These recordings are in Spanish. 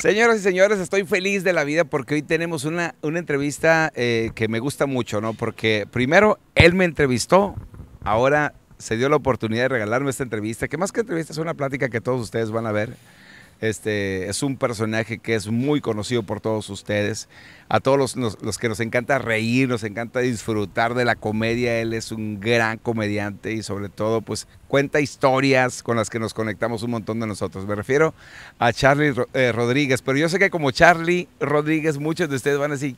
Señoras y señores, estoy feliz de la vida porque hoy tenemos una, una entrevista eh, que me gusta mucho, ¿no? Porque primero él me entrevistó, ahora se dio la oportunidad de regalarme esta entrevista, que más que entrevista es una plática que todos ustedes van a ver. Este, es un personaje que es muy conocido por todos ustedes. A todos los, los, que nos encanta reír, nos encanta disfrutar de la comedia, él es un gran comediante y sobre todo pues cuenta historias con las que nos conectamos un montón de nosotros. Me refiero a Charlie eh, Rodríguez, pero yo sé que como Charlie Rodríguez muchos de ustedes van a decir,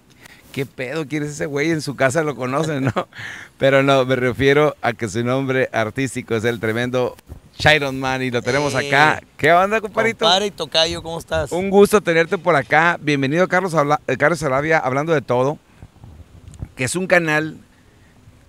¿qué pedo quieres ese güey? En su casa lo conocen, ¿no? Pero no, me refiero a que su nombre artístico es el tremendo Chiron Man y lo tenemos acá. Eh. ¿Qué onda, compadrito? Compadre y tocayo, ¿cómo estás? Un gusto tenerte por acá. Bienvenido, Carlos, eh, Carlos Salavia, hablando de todo, que es un canal,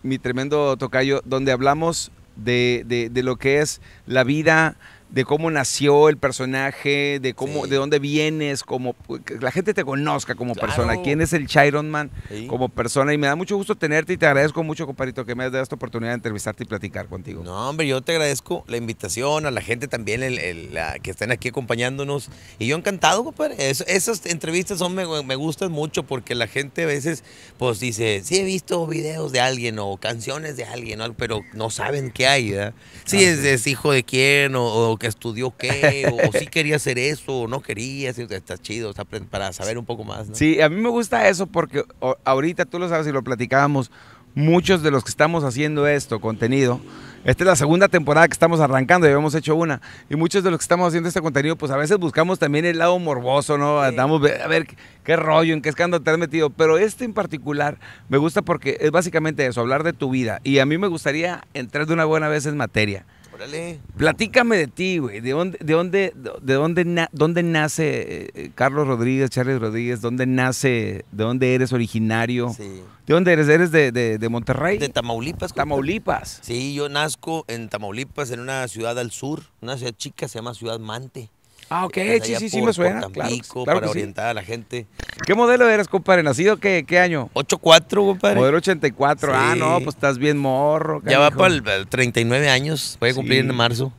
mi tremendo tocayo, donde hablamos de, de lo que es la vida, de cómo nació el personaje, de cómo, de dónde vienes, como pues, la gente te conozca como persona, quién es el Chiron Man como persona. Y me da mucho gusto tenerte y te agradezco mucho, compadrito, que me has dado esta oportunidad de entrevistarte y platicar contigo. No, hombre, yo te agradezco la invitación, a la gente también que estén aquí acompañándonos. Y yo encantado, compadre. esas entrevistas son, me, gustan mucho porque la gente a veces pues dice, sí he visto videos de alguien o canciones de alguien, pero no saben qué hay, ¿verdad? Sí, ah, es, hijo de quién o, o estudió qué, o, si quería hacer eso, o no quería, está chido, para saber un poco más. Sí, a mí me gusta eso porque ahorita tú lo sabes y lo platicábamos, muchos de los que estamos haciendo esto, contenido, esta es la segunda temporada que estamos arrancando, ya hemos hecho una. Y muchos de los que estamos haciendo este contenido, pues a veces buscamos también el lado morboso, ¿no? Andamos a ver qué, qué, rollo, en qué escándalo te has metido. Pero este en particular me gusta porque es básicamente eso, hablar de tu vida. Y a mí me gustaría entrar de una buena vez en materia. Órale. Platícame de ti, güey. ¿De dónde, de dónde, de dónde, nace eh, Carlos Rodríguez, Charles Rodríguez? ¿Dónde nace? ¿De dónde eres originario? Sí. ¿De dónde eres? ¿Eres de, de Monterrey? De Tamaulipas. Tamaulipas. Sí, yo nazco en Tamaulipas, en una ciudad al sur, una ciudad chica, se llama Ciudad Mante. Ah, ok, sí, sí, sí, me suena. claro, para orientar a la gente. ¿Qué modelo eres, compadre? ¿Nacido qué, qué año? 84, compadre. Modelo 84. Ah, no, pues estás bien morro. Ya va para el 39 años, voy a cumplir en marzo.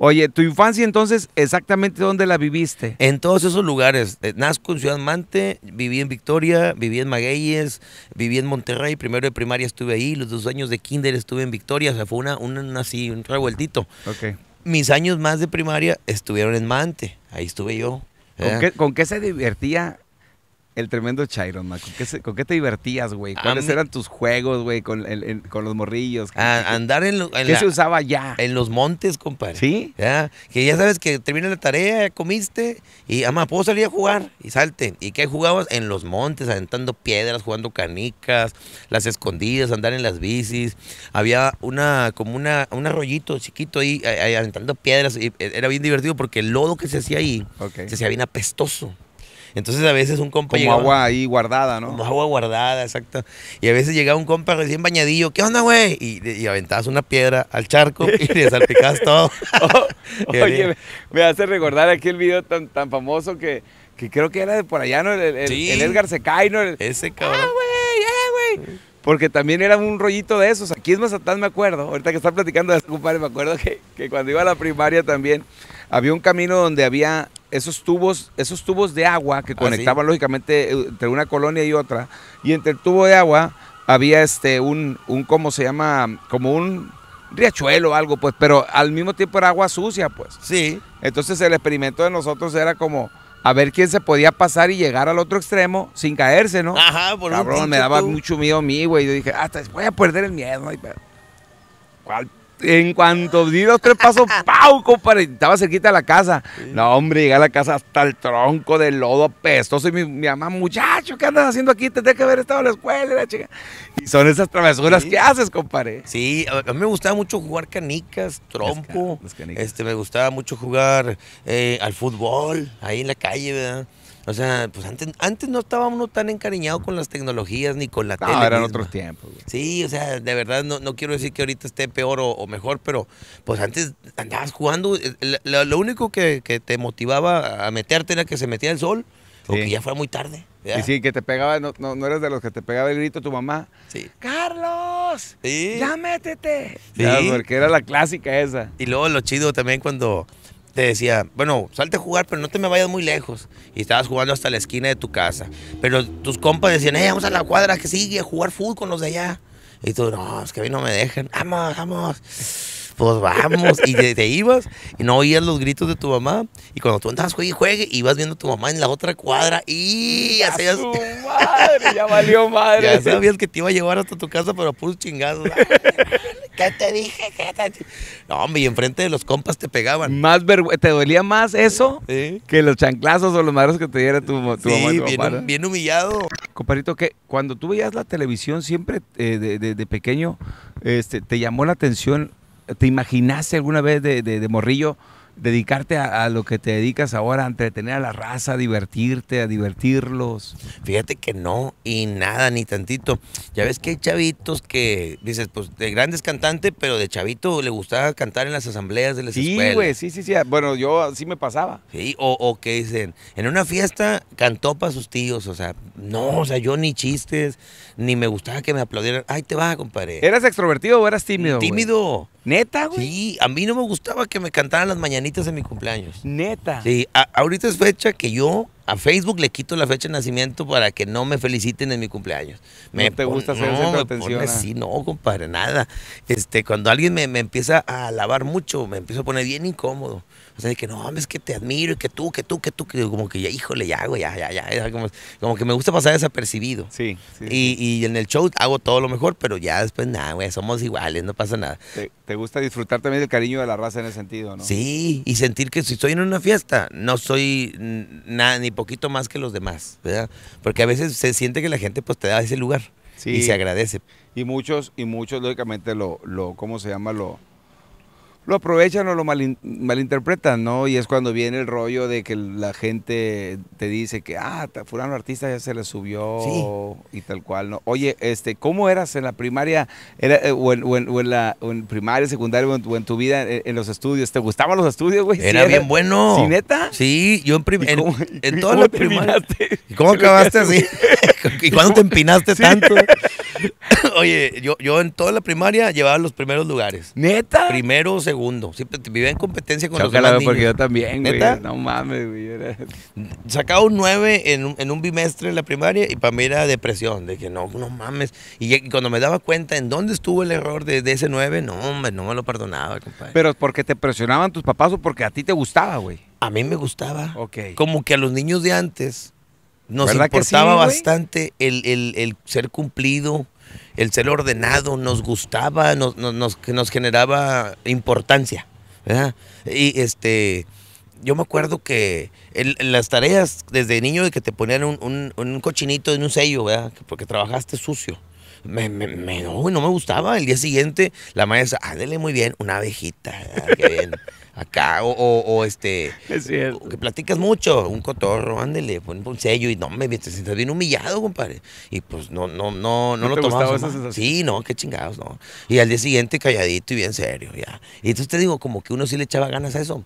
Oye, tu infancia entonces, exactamente dónde la viviste? En todos esos lugares. Eh, nazco en Ciudad Mante, viví en Victoria, viví en Magueyes, viví en Monterrey. Primero de primaria estuve ahí, los dos años de kinder estuve en Victoria. O sea, fue una, una, así, un revueltito. Ok mis años más de primaria estuvieron en Mante, ahí estuve yo. ¿Con ¿eh? qué, ¿Con se divertía el tremendo Chiron, ¿Con qué, te divertías, güey? ¿Cuáles eran tus juegos, güey, con, los morrillos? andar en, ¿Qué se usaba ya? En los montes, compadre. ¿Sí? Ya, que ya sabes que termina la tarea, comiste, y ama, puedo salir a jugar, y salte. ¿Y qué jugabas? En los montes, aventando piedras, jugando canicas, las escondidas, andar en las bicis. Había una, como una, un arroyito chiquito ahí, ahí aventando piedras, y eh, era bien divertido porque el lodo que se hacía ahí se hacía bien apestoso. Entonces a veces un compa. Como agua ahí guardada, ¿no? Como agua guardada, exacto. Y a veces llegaba un compa recién bañadillo, ¿qué onda, güey? Y, aventabas una piedra al charco y le salpicabas todo. Oh, oye, me, hace recordar aquí el video tan, tan famoso que, creo que era de por allá, ¿no? El, Edgar Secaino. ¿no? Ese cabrón. Ah, güey, ya, eh, güey. Porque también era un rollito de esos. Aquí en Mazatán me acuerdo, ahorita que están platicando de eso, me acuerdo que, que cuando iba a la primaria también había un camino donde había esos tubos, esos tubos de agua que ah, conectaban lógicamente eh, entre una colonia y otra, y entre el tubo de agua había este un, un ¿cómo se llama? como un riachuelo o algo, pues, pero al mismo tiempo era agua sucia, pues. Sí. Entonces el experimento de nosotros era como a ver quién se podía pasar y llegar al otro extremo sin caerse, ¿no? Ajá, por Cabrón, me daba mucho miedo a mí, güey. Yo dije, ah, hasta voy a perder el miedo, ¿no? ¿Cuál en cuanto di dos, tres pasos, ¡pau! Compadre, estaba cerquita de la casa. No, hombre, llegué a la casa hasta el tronco de lodo apestoso. Y mi, mamá, muchacho, ¿qué andas haciendo aquí? Tendría que haber estado en la escuela, la chica. Y son esas travesuras que haces, compadre. Sí, a mí me gustaba mucho jugar canicas, tronco. canicas. Este, me gustaba mucho jugar eh, al fútbol, ahí en la calle, ¿verdad? O sea, pues antes, antes no estaba uno tan encariñado con las tecnologías ni con la no, tele. eran otros tiempos. Sí, o sea, de verdad no, quiero decir que ahorita esté peor o, mejor, pero pues antes andabas jugando. Eh, lo, único que, te motivaba a meterte era que se metía el sol porque ya fue muy tarde. Y sí, que te pegaba, no, no, eres de los que te pegaba el grito tu mamá. Sí. ¡Carlos! Sí. ¡Ya métete! Sí. Ya, era la clásica esa. Y luego lo chido también cuando te decía, bueno, salte a jugar, pero no te me vayas muy lejos. Y estabas jugando hasta la esquina de tu casa. Pero tus compas decían, eh, vamos a la cuadra que sigue a jugar fútbol con los de allá. Y tú, no, es que a mí no me dejan. Vamos, vamos. Pues vamos. Y te, ibas y no oías los gritos de tu mamá. Y cuando tú entras, juegue y juegue, ibas viendo a tu mamá en la otra cuadra. Y ya madre! Ya valió madre. Ya sabías que te iba a llevar hasta tu casa, pero puros chingazos. ¿Qué te dije? No, hombre, y enfrente de los compas te pegaban. Más ¿Te dolía más eso que los chanclazos o los madres que te diera tu, tu mamá? Tu bien, papá, bien humillado. Comparito, que cuando tú veías la televisión siempre eh, de, pequeño, este, ¿te llamó la atención? ¿Te imaginaste alguna vez de, de morrillo? dedicarte a, lo que te dedicas ahora, a entretener a la raza, a divertirte, a divertirlos? Fíjate que no, y nada, ni tantito. Ya ves que hay chavitos que, dices, pues de grandes cantantes, pero de chavito le gustaba cantar en las asambleas de las sí, escuelas. Sí, güey, sí, sí, sí. Bueno, yo así me pasaba. Sí, o, o, que dicen, en una fiesta cantó para sus tíos, o sea, no, o sea, yo ni chistes, ni me gustaba que me aplaudieran. Ay, te vas, compadre. ¿Eras extrovertido o eras tímido? Tímido. Neta, güey. Sí, a mí no me gustaba que me cantaran las mañanitas en mi cumpleaños. Neta. Sí, ahorita es fecha que yo a Facebook le quito la fecha de nacimiento para que no me feliciten en mi cumpleaños. Me no te gusta hacer no, de atención. Ah. sí, no, compadre, nada. Este, cuando alguien me, me empieza a alabar mucho, me empiezo a poner bien incómodo. O sea, que no, hombre, es que te admiro y que tú, que tú, que tú, como que ya, híjole, ya, hago, ya, ya, ya. como, que me gusta pasar desapercibido. Sí. sí y, en el show hago todo lo mejor, pero ya después, nada, güey, somos iguales, no pasa nada. Te, gusta disfrutar también del cariño de la raza en ese sentido, ¿no? Sí, y sentir que si estoy en una fiesta, no soy nada, ni poquito más que los demás, ¿verdad? Porque a veces se siente que la gente pues te da ese lugar. Y se agradece. Y muchos, y muchos, lógicamente, lo, lo, ¿cómo se llama? Lo, lo aprovechan o lo malinterpretan, ¿no? Y es cuando viene el rollo de que la gente te dice que, ah, fulano artista ya se le subió y tal cual, ¿no? Oye, este, ¿cómo eras en la primaria era, eh, o, en, la, primaria, secundaria o en, tu vida e, en, los estudios? ¿Te gustaban los estudios, güey? Era, bien bueno. ¿Sí, neta? Sí, yo en, primaria. en, toda la primaria. ¿Cómo acabaste así? ¿Y cuándo te empinaste tanto? Oye, yo, yo en toda la primaria llevaba los primeros lugares. ¿Neta? Primero o segundo. Siempre pues, vivía en competencia con los demás niños. yo también, Güey, no mames, güey. Sacaba un 9 en un, en un bimestre en la primaria y para mí era depresión. De que no, no mames. Y, cuando me daba cuenta en dónde estuvo el error de, ese 9, no, no me lo perdonaba, compadre. ¿Pero porque te presionaban tus papás o porque a ti te gustaba, güey? A mí me gustaba. Ok. Como que a los niños de antes nos importaba bastante el, el, el, ser cumplido, el ser ordenado, nos gustaba, nos, nos, nos, nos generaba importancia. ¿verdad? Y este, yo me acuerdo que las tareas desde niño de que te ponían un, cochinito en un sello, ¿verdad? porque trabajaste sucio. Me, me, no, no me gustaba. El día siguiente la maestra, ándele muy bien, una abejita, qué bien acá, o, o, o este, es cierto. que platicas mucho, un cotorro, ándele, pon un sello y no, me te bien humillado, compadre. Y pues no, no, no, no, ¿No lo tomamos. sí, no, qué chingados, no. Y al día siguiente calladito y bien serio, ya. Y entonces te digo, como que uno sí le echaba ganas a eso.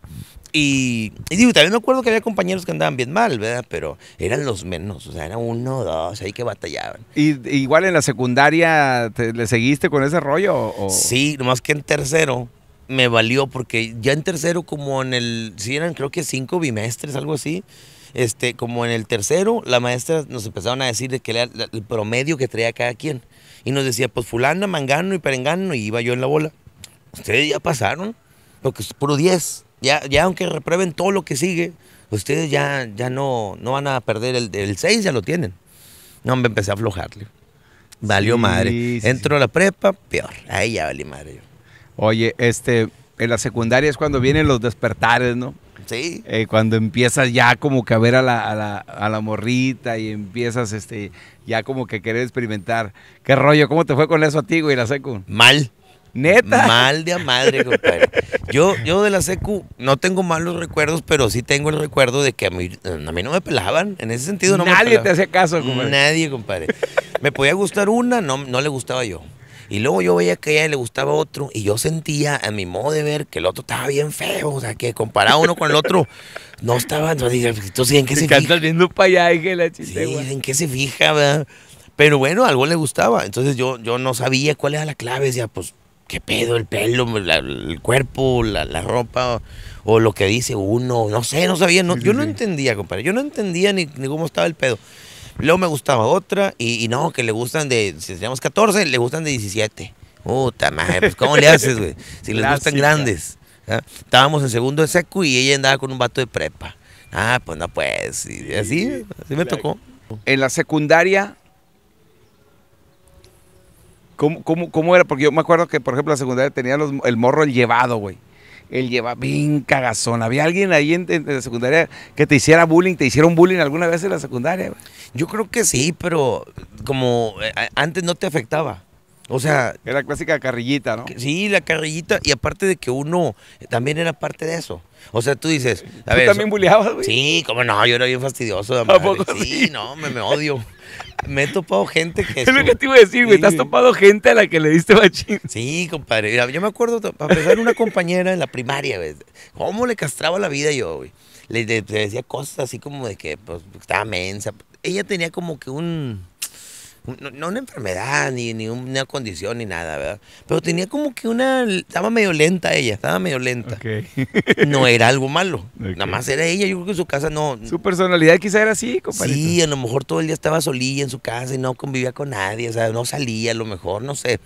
Y, digo, también me acuerdo que había compañeros que andaban bien mal, ¿verdad? Pero eran los menos, o sea, era uno, dos, ahí que batallaban. ¿Y igual en la secundaria le seguiste con ese rollo? O? Sí, nomás que en tercero me valió porque ya en tercero, como en el, si eran creo que cinco bimestres, algo así, este, como en el tercero, la maestra nos empezaron a decir de que era el promedio que traía cada quien. Y nos decía, pues fulana, mangano y perengano, y iba yo en la bola. Ustedes ya pasaron, porque es puro 10. Ya, ya aunque reprueben todo lo que sigue, ustedes ya, ya no, no van a perder el, seis 6, ya lo tienen. No, me empecé a aflojarle. Valió madre. Entro a la prepa, peor. Ahí ya valí madre yo. Oye, este, en la secundaria es cuando vienen los despertares, ¿no? Sí. Eh, cuando empiezas ya como que a ver a la, a, la, a la, morrita y empiezas este, ya como que querer experimentar. ¿Qué rollo? ¿Cómo te fue con eso a ti, güey, la secu? Mal. Neta. Mal de madre, compadre. Yo, yo de la secu no tengo malos recuerdos, pero sí tengo el recuerdo de que a mí, eh, no me pelaban. En ese sentido no Nadie te hacía caso, compadre. Nadie, compadre. Me podía gustar una, no, no le gustaba yo. Y luego yo veía que a ella le gustaba otro y yo sentía a mi modo de ver que el otro estaba bien feo, o sea, que comparado uno con el otro no estaba, entonces, ¿en qué se, fija? viendo para allá, que sí, ¿en qué se fija, Pero bueno, algo le gustaba, entonces yo, yo no sabía cuál era la clave, decía, pues, ¿qué pedo? El pelo, el cuerpo, la, la ropa, o, lo que dice uno, no sé, no sabía, no, yo no entendía, compadre, yo no entendía ni cómo estaba el pedo. Luego me gustaba otra y, no, que le gustan de, si teníamos 14, le gustan de 17. Puta madre, pues ¿cómo le haces, güey? Si les gustan grandes. ¿ah? Estábamos en segundo de secu y ella andaba con un vato de prepa. Ah, pues no, pues. así, así me tocó. En la secundaria, ¿cómo, cómo, era? Porque yo me acuerdo que, por ejemplo, en la secundaria tenía el morro el llevado, güey él lleva bien cagazón. ¿Había alguien ahí en, en, la secundaria que te hiciera bullying? ¿Te hicieron bullying alguna vez en la secundaria? Yo creo que sí, pero como eh, antes no te afectaba. O sea. Era clásica carrillita, ¿no? sí, la carrillita. Y aparte de que uno también era parte de eso. O sea, tú dices. ¿Tú también buleabas, güey? Sí, como no, yo era bien fastidioso. ¿A poco sí, no, me, odio. me he topado gente que. Es lo que te iba a decir, güey. te has topado gente a la que le diste machín. Sí, compadre. Yo me acuerdo, a pesar de una compañera en la primaria, güey. ¿Cómo le castraba la vida yo, güey? Le, decía cosas así como de que pues, estaba mensa. Ella tenía como que un no, una enfermedad, ni, una condición, ni nada, ¿verdad? Pero tenía como que una, estaba medio lenta ella, estaba medio lenta. no era algo malo, nada más era ella, yo creo que en su casa no... Su personalidad quizá era así, compadre. Sí, a lo mejor todo el día estaba solía en su casa y no convivía con nadie, o sea, no salía a lo mejor, no sé.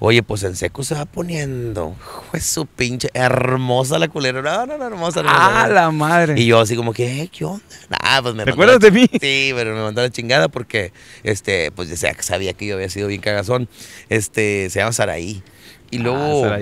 Oye, pues en seco se va poniendo. Fue su pinche hermosa la culera. No, no, no, hermosa. ah, la madre. Y yo así como que, eh, ¿qué onda? Ah, pues me ¿Te acuerdas de mí? Sí, pero me mandó la chingada porque, este, pues ya sabía que yo había sido bien cagazón. Este, se llama Saraí. Y luego, ah,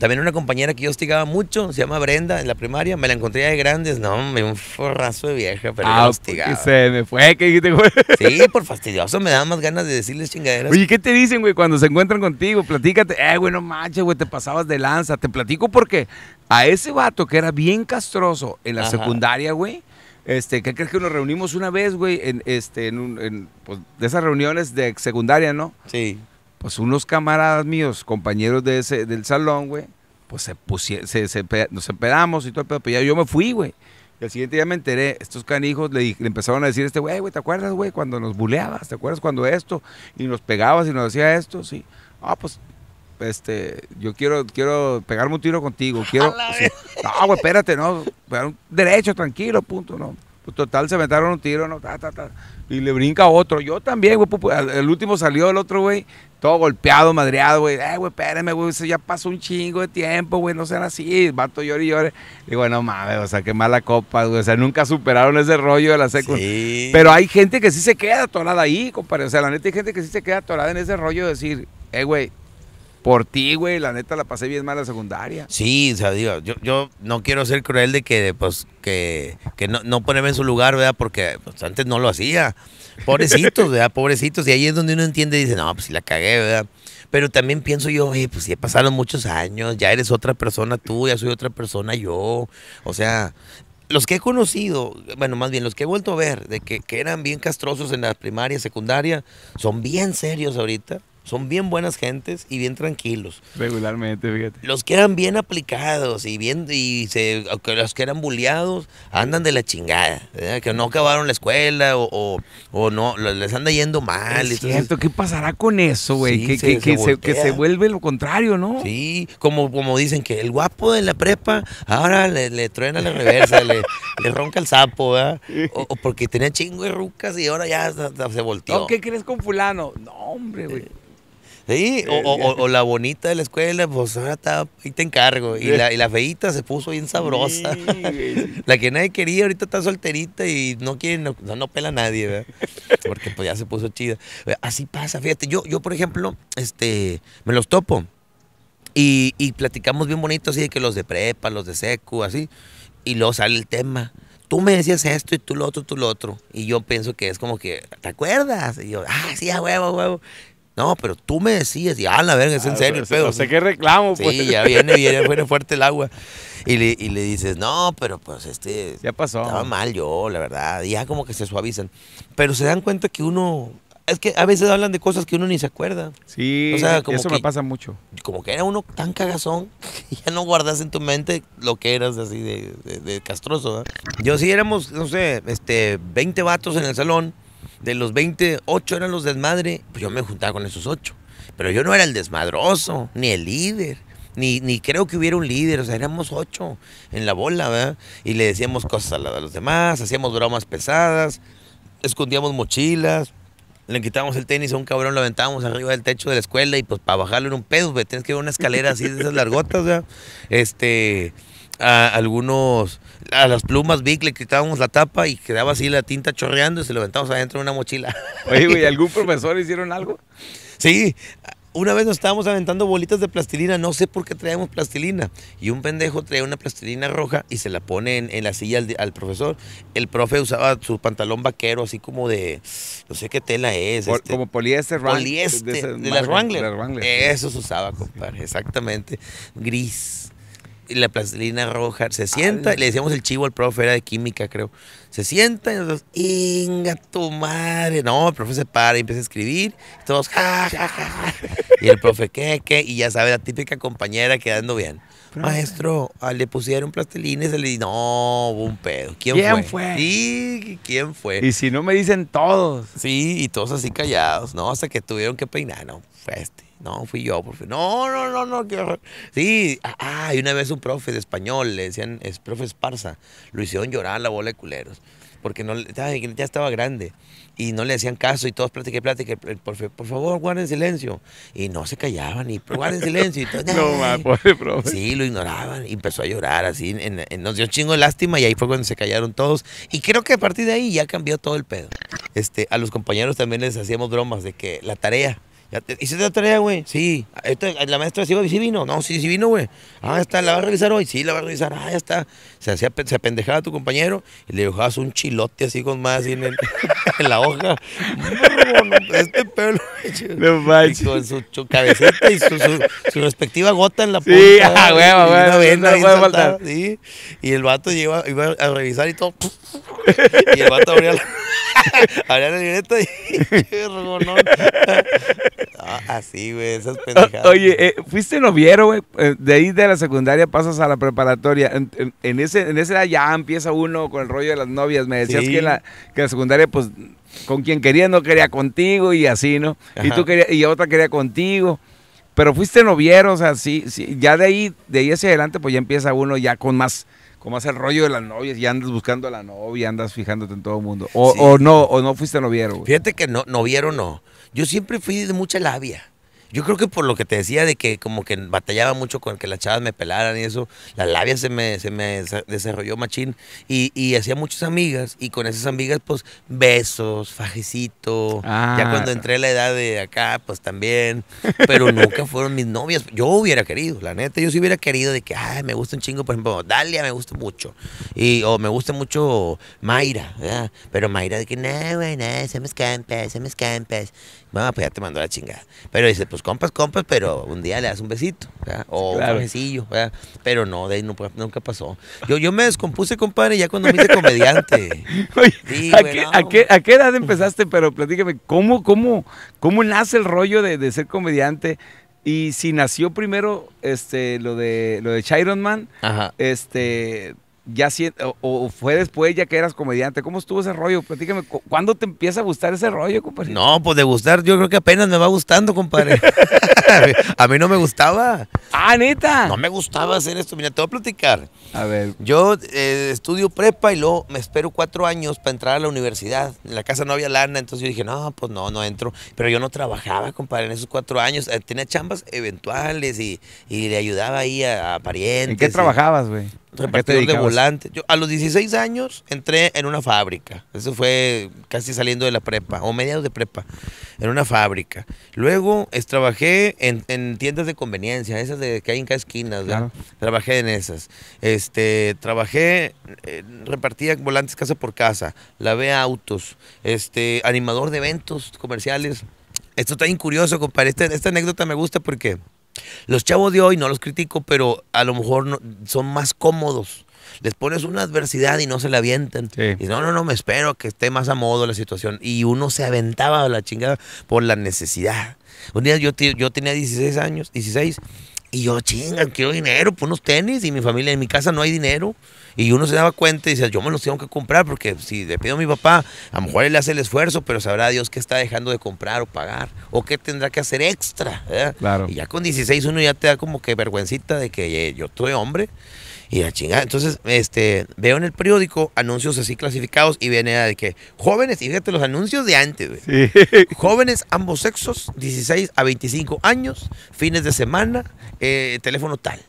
también una compañera que yo hostigaba mucho, se llama Brenda, en la primaria, me la encontré de grandes, no, me un forrazo de vieja, pero ah, hostigaba. se me fue, que dijiste, güey. Sí, por fastidioso, me da más ganas de decirles chingaderas. Oye, ¿qué te dicen, güey, cuando se encuentran contigo? Platícate, eh, güey, no manches, güey, te pasabas de lanza. Te platico porque a ese vato que era bien castroso en la secundaria, güey, este, ¿qué crees que nos reunimos una vez, güey? En, este, en, pues, de esas reuniones de secundaria, ¿no? Sí pues unos camaradas míos, compañeros de ese, del salón, güey, pues se se, nos esperamos y todo el pero pues, ya yo me fui, güey. Y al siguiente día me enteré, estos canijos le, le empezaron a decir este güey, güey, ¿te acuerdas, güey, cuando nos buleabas? ¿Te acuerdas cuando esto? Y nos pegabas y nos hacía esto, sí. Ah, pues, este, yo quiero, quiero pegarme un tiro contigo, quiero... Ah, No, güey, espérate, no, derecho, tranquilo, punto, no. Pues, total, se metieron un tiro, no, ta, ta, ta y le brinca otro. Yo también, güey, el último salió el otro, güey, todo golpeado, madreado, güey. Eh, güey, espérame, güey, eso ya pasó un chingo de tiempo, güey, no sean así. vato llore y llore. Digo, no mames, o sea, qué mala copa, güey. O sea, nunca superaron ese rollo de la secos Sí. Pero hay gente que sí se queda atorada ahí, compadre. O sea, la neta hay gente que sí se queda atorada en ese rollo de decir, eh, güey, por ti, güey, la neta la pasé bien mal la secundaria. Sí, o sea, digo, yo, yo no quiero ser cruel de que, pues, que, que no, no ponerme en su lugar, ¿verdad? Porque pues, antes no lo hacía. Pobrecitos, ¿verdad? Pobrecitos. Y ahí es donde uno entiende y dice, no, pues la cagué, ¿verdad? Pero también pienso yo, oye, pues ya pasado muchos años, ya eres otra persona tú, ya soy otra persona yo. O sea, los que he conocido, bueno, más bien los que he vuelto a ver, de que, que eran bien castrosos en la primaria, secundaria, son bien serios ahorita son bien buenas gentes y bien tranquilos. Regularmente, fíjate. Los que eran bien aplicados y bien y se, los que eran bulleados andan de la chingada, que no acabaron la escuela o, o, no les anda yendo mal. Es cierto, ¿qué pasará con eso, güey? que, se, vuelve lo contrario, ¿no? Sí, como, como dicen que el guapo de la prepa ahora le, le truena la reversa, le, le, ronca el sapo, ¿verdad? O, porque tenía chingo de rucas y ahora ya se volteó. ¿Qué crees con fulano? No, hombre, güey. Eh, Sí, o, la bonita de la escuela, pues ahora está, ahí te encargo. Y la, y feita se puso bien sabrosa. la que nadie quería, ahorita está solterita y no quiere, no, pela nadie, ¿verdad? Porque pues ya se puso chida. Eh, así pasa, fíjate, yo, yo por ejemplo, este, me los topo. Y, y platicamos bien bonito así de que los de prepa, los de secu, así. Y luego sale el tema tú me decías esto y tú lo otro, tú lo otro. Y yo pienso que es como que, ¿te acuerdas? Y yo, ah, sí, a huevo, a huevo. No, pero tú me decías, y ah, la verga, es en ah, serio, pedo. No sé qué reclamo, pues. Sí, ya viene, viene, viene fuerte el agua. Y le, y le, dices, no, pero pues este. Ya pasó. Estaba mal yo, la verdad. ya como que se suavizan. Pero se dan cuenta que uno. Es que a veces hablan de cosas que uno ni se acuerda. Sí, o como eso me pasa mucho. Como que era uno tan cagazón que ya no guardas en tu mente lo que eras así de, de, castroso. Yo sí éramos, no sé, este, 20 vatos en el salón de los 8 eran los desmadre, pues yo me juntaba con esos 8. Pero yo no era el desmadroso, ni el líder. Ni, ni, creo que hubiera un líder, o sea, éramos 8 en la bola, ¿verdad? Y le decíamos cosas a, los demás, hacíamos bromas pesadas, escondíamos mochilas, le quitábamos el tenis a un cabrón, lo aventábamos arriba del techo de la escuela y pues para bajarlo en un pedo, tienes que ir una escalera así de esas largotas, ¿verdad? Este, a, algunos a las plumas Vic le quitábamos la tapa y quedaba así la tinta chorreando y se lo aventábamos adentro de una mochila. Oye, güey, ¿algún profesor hicieron algo? Sí, una vez nos estábamos aventando bolitas de plastilina, no sé por qué traíamos plastilina. Y un pendejo traía una plastilina roja y se la pone en, la silla al, profesor. El profe usaba su pantalón vaquero, así como de, no sé qué tela es. Este, como poliéster, poliéster de, las Eso se usaba, compadre, exactamente. Gris y la plastilina roja. Se sienta, le decíamos el chivo al profe, era de química, creo. Se sienta y nosotros, inga tu madre. No, el profe se para y empieza a escribir. todos, ja, ja, ja. Y el profe, ¿qué, qué? Y ya sabe, la típica compañera quedando bien. Maestro, ah, le pusieron plastilina y se le dijo, no, hubo un pedo. ¿Quién, fue? fue? Sí, ¿quién fue? Y si no me dicen todos. Sí, y todos así callados, ¿no? Hasta que tuvieron que peinar, ¿no? Fue pues, este, no, fui yo, profe. No, no, no, no. Sí, ah, y una vez un profe de español, le decían, es profe Esparza, lo hicieron llorar la bola de culeros, porque no, ya estaba grande y no le hacían caso y todos platiqué, platiqué, por, por favor, guarden silencio. Y no se callaban y guarden silencio. Y todo, no, más, pobre profe. Sí, lo ignoraban y empezó a llorar así. nos dio un chingo de lástima y ahí fue cuando se callaron todos. Y creo que a partir de ahí ya cambió todo el pedo. Este, a los compañeros también les hacíamos bromas de que la tarea ¿Hiciste la tarea, güey? Sí. ¿La maestra sí, sí vino? No, sí, sí vino, güey. Ah, está, ¿la va a revisar hoy? Sí, la va a revisar. Ah, ya está. Se, hacía, se apendejaba a tu compañero y le dejabas un chilote así con más así en, la hoja. este pelo. No manches. Con su, su y su, respectiva gota en la punta. Sí, ah, güey, güey. Una Y el vato iba a revisar y todo. y el vato abría la... Hablando la y. no, ah, así, güey, esas pendejadas. oye, eh, fuiste noviero, güey. Eh, de ahí de la secundaria pasas a la preparatoria. En, ese, edad ya empieza uno con el rollo de las novias. Me decías que, en la, secundaria, pues, con quien quería no quería contigo y así, ¿no? Y tú querías, y otra quería contigo. Pero fuiste noviero, o sea, sí, sí. Ya de ahí, de ahí hacia adelante, pues ya empieza uno ya con más como hace el rollo de las novias y andas buscando a la novia, andas fijándote en todo el mundo. O, o no, o no fuiste noviero. Güey. Fíjate que no, noviero no. Yo siempre fui de mucha labia. Yo creo que por lo que te decía de que como que batallaba mucho con que las chavas me pelaran y eso, la labia se me, desarrolló machín y, hacía muchas amigas y con esas amigas pues besos, fajecito. Ah, ya cuando entré a la edad de acá pues también, pero nunca fueron mis novias. Yo hubiera querido, la neta, yo sí hubiera querido de que, ay, me gusta un chingo, por ejemplo, Dalia me gusta mucho y o me gusta mucho Mayra, pero Mayra de que, no, güey, no, somos se me campas. No, pues ya te mandó la chingada. Pero dice, pues compas, compas, pero un día le das un besito, o un besillo, pero no, de ahí nunca pasó. Yo, yo me descompuse, compadre, ya cuando me hice comediante. ¿a, qué, edad empezaste? Pero platícame, ¿cómo, cómo, cómo nace el rollo de, ser comediante? Y si nació primero este, lo de lo de Chiron Man, este ya o, fue después ya que eras comediante. ¿Cómo estuvo ese rollo? Platícame, ¿cuándo te empieza a gustar ese rollo, compadre? No, pues de gustar, yo creo que apenas me va gustando, compadre. a, mí, no me gustaba. Ah, neta. No me gustaba hacer esto. Mira, te voy a platicar. A ver. Yo eh, estudio prepa y luego me espero cuatro años para entrar a la universidad. En la casa no había lana, entonces yo dije, no, pues no, no entro. Pero yo no trabajaba, compadre, en esos cuatro años. Eh, tenía chambas eventuales y, le ayudaba ahí a, parientes. ¿En qué trabajabas, güey? repartidor de volantes. Yo a los 16 años entré en una fábrica. Eso fue casi saliendo de la prepa, o mediados de prepa, en una fábrica. Luego trabajé en, tiendas de conveniencia, esas de que hay en cada esquina. Trabajé en esas. Este, trabajé, eh, repartía volantes casa por casa, lavé autos, este, animador de eventos comerciales. Esto está incurioso curioso, compadre. esta anécdota me gusta porque los chavos de hoy, no los critico, pero a lo mejor no, son más cómodos. Les pones una adversidad y no se la avientan. Y no, no, no, me espero que esté más a modo la situación. Y uno se aventaba a la chingada por la necesidad. Un día yo, yo tenía 16 años, 16, y yo, chinga, quiero dinero, pon unos tenis. Y mi familia, en mi casa no hay dinero. Y uno se daba cuenta y dice, yo me los tengo que comprar porque si le pido a mi papá, a lo mejor él hace el esfuerzo, pero sabrá Dios qué está dejando de comprar o pagar o qué tendrá que hacer extra. Y ya con 16 uno ya te da como que vergüencita de que yo soy hombre y la chingada. Entonces, este, veo en el periódico anuncios así clasificados y viene de que jóvenes, y fíjate los anuncios de antes, Jóvenes, ambos sexos, 16 a 25 años, fines de semana, eh, teléfono tal.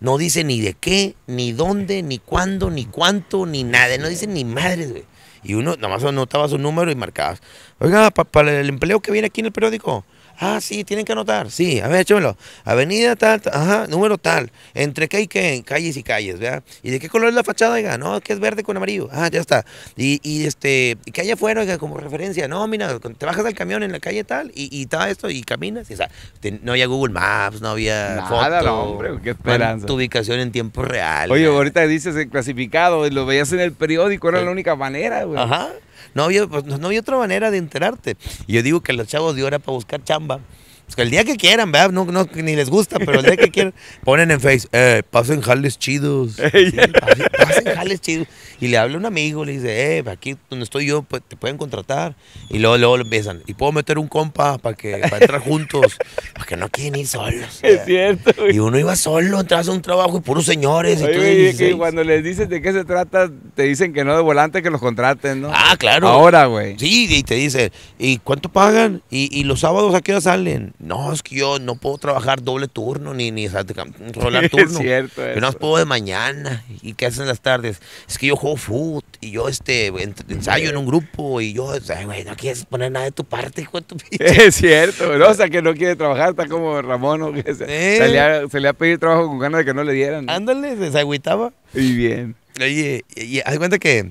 No dice ni de qué, ni dónde, ni cuándo, ni cuánto, ni nada. No dice ni madres, güey. Y uno nada más anotaba su número y marcaba, Oiga, para el empleo que viene aquí en el periódico, Ah, sí, tienen que anotar. Sí, a ver, échamelo. Avenida tal, ajá, número tal. ¿Entre qué y qué? Calles y calles, ¿verdad? ¿Y de qué color es la fachada? Oiga, no, que es verde con amarillo. Ah, ya está. Y, y este, que hay afuera, oiga, como referencia. No, mira, te bajas del camión en la calle tal y, y tal esto y caminas. Y, o sea, no había Google Maps, no había Nada, foto, hombre, qué esperanza. Tu ubicación en tiempo real. Oye, ahorita dices el clasificado, lo veías en el periódico, era la única manera, güey. Ajá. No había, pues, no había otra manera de enterarte. Y yo digo que los chavos de hora para buscar chamba pues el día que quieran, ¿verdad? No, no, ni les gusta, pero el día que quieran, ponen en Face, eh, pasen jales chidos. pasen, jales chidos. Y le habla un amigo, le dice, eh, aquí donde estoy yo, pues, te pueden contratar. Y luego, luego lo besan, Y puedo meter un compa para que para entrar juntos. Porque no quieren ir solos. Es cierto, Y uno iba solo, entras a un trabajo y puros señores. y, cuando les dices de qué se trata, te dicen que no de volante, que los contraten, ¿no? Ah, claro. Ahora, güey. Sí, y te dice, ¿y cuánto pagan? ¿Y, y los sábados a qué hora salen? no, es que yo no puedo trabajar doble turno ni, ni turno. es cierto yo no puedo de mañana. ¿Y qué hacen las tardes? Es que yo juego foot y yo este, ensayo en un grupo y yo, no quieres poner nada de tu parte, hijo de tu Es cierto, o sea, que no quiere trabajar, está como Ramón, o que se, se le ha pedido trabajo con ganas de que no le dieran. Ándale, se agüitaba. Y bien. Oye, y, haz cuenta que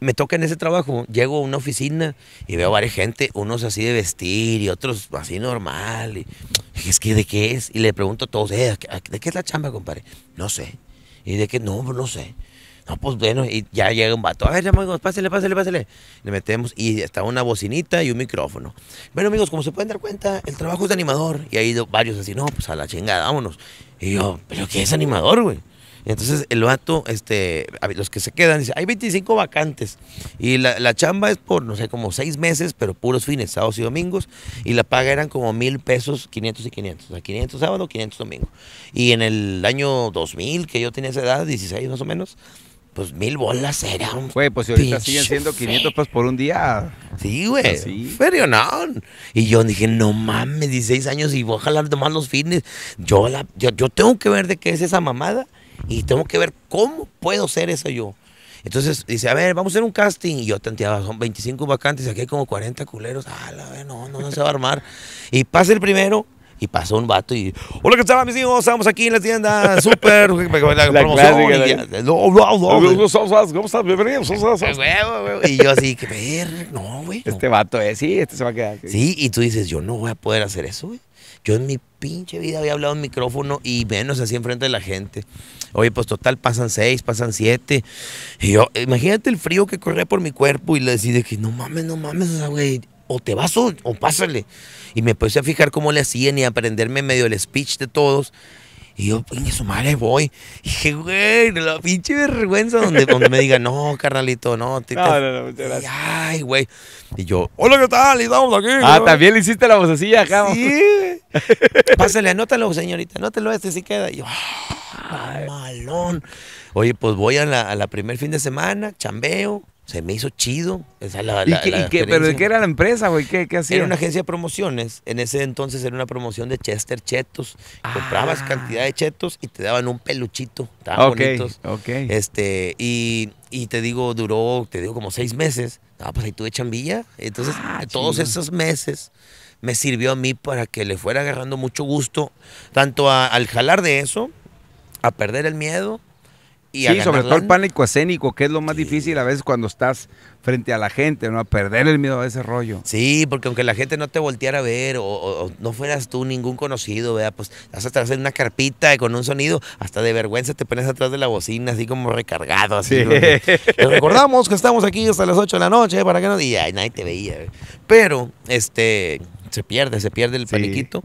me toca en ese trabajo, llego a una oficina y veo a varias gente, unos así de vestir y otros así normal. Y, es que, ¿de qué es? Y le pregunto a todos, eh, ¿de qué es la chamba, compadre? No sé. ¿Y de qué? No, pues, no sé. No, pues bueno, y ya llega un vato. A ver, amigos, pásale, pásale, pásale. Le metemos y está una bocinita y un micrófono. Bueno, amigos, como se pueden dar cuenta, el trabajo es animador. Y hay ido varios así, no, pues a la chingada, vámonos. Y yo, ¿pero qué es animador, güey? Entonces el vato, este, los que se quedan, dice, hay 25 vacantes. Y la, chamba es por, no sé, como seis meses, pero puros fines, sábados y domingos. Y la paga eran como mil pesos, 500 y 500. O sea, 500 sábado, 500 domingo. Y en el año 2000, que yo tenía esa edad, 16 más o menos, pues mil bolas eran. Güey, pues si ahorita siguen siendo 500 pesos por un día. Sí, güey. Pues ¿Sí? Pero no. Y yo dije, no mames, 16 años y voy a jalar nomás los fines. Yo, yo tengo que ver de qué es esa mamada y tengo que ver cómo puedo ser eso yo. Entonces dice, a ver, vamos a hacer un casting. Y yo tanteaba, son 25 vacantes, aquí hay como 40 culeros. Ah, la ver, no, no, se va a armar. Y pasa el primero, y pasó un vato y, hola, ¿qué tal, mis hijos? Estamos aquí en la tienda, súper, la, la promoción. Y, no, no, no. ¿Cómo estás? Bienvenidos. Y yo así, qué ver, no, güey. Este no. Este vato es, sí, este se va a quedar. Sí, y tú dices, yo no voy a poder hacer eso, güey. Yo en mi pinche vida había hablado en micrófono y menos así enfrente de la gente. Oye, pues total, pasan seis, pasan siete. Y yo, imagínate el frío que corría por mi cuerpo y le decía que no mames, no mames, o güey, te vas o, o pásale. Y me puse a fijar cómo le hacían y a aprenderme medio el speech de todos. Y yo, pinche su madre voy. Y dije, güey, la pinche vergüenza donde, me diga, no, carnalito, no. no, ay, güey. Y yo, hola, ¿qué tal? Y estamos aquí. Ah, también le hiciste la vocecilla acá. Sí. Pásale, anótalo, señorita, anótalo, este si queda. Y yo, ah, malón. Oye, pues voy a la, a la primer fin de semana, chambeo se me hizo chido. Esa de qué, era la empresa, güey? ¿Qué, qué hacía? Era una agencia de promociones. En ese entonces era una promoción de Chester Chetos. Comprabas ah. cantidad de chetos y te daban un peluchito. Estaban bonitos. Este, y, te digo, duró, te digo, como seis meses. Ah, pues ahí tuve chambilla. Entonces, ah, todos esos meses me sirvió a mí para que le fuera agarrando mucho gusto, tanto al jalar de eso, a perder el miedo, sí, sobre todo el pánico escénico, que es lo más difícil a veces cuando estás frente a la gente, ¿no? A perder el miedo a ese rollo. Sí, porque aunque la gente no te volteara a ver o, no fueras tú ningún conocido, vea Pues vas a de una carpita con un sonido, hasta de vergüenza te pones atrás de la bocina, así como recargado, así. recordamos que estamos aquí hasta las 8 de la noche, para que no. Y ay, nadie te veía. Pero, este, se pierde, se pierde el paniquito.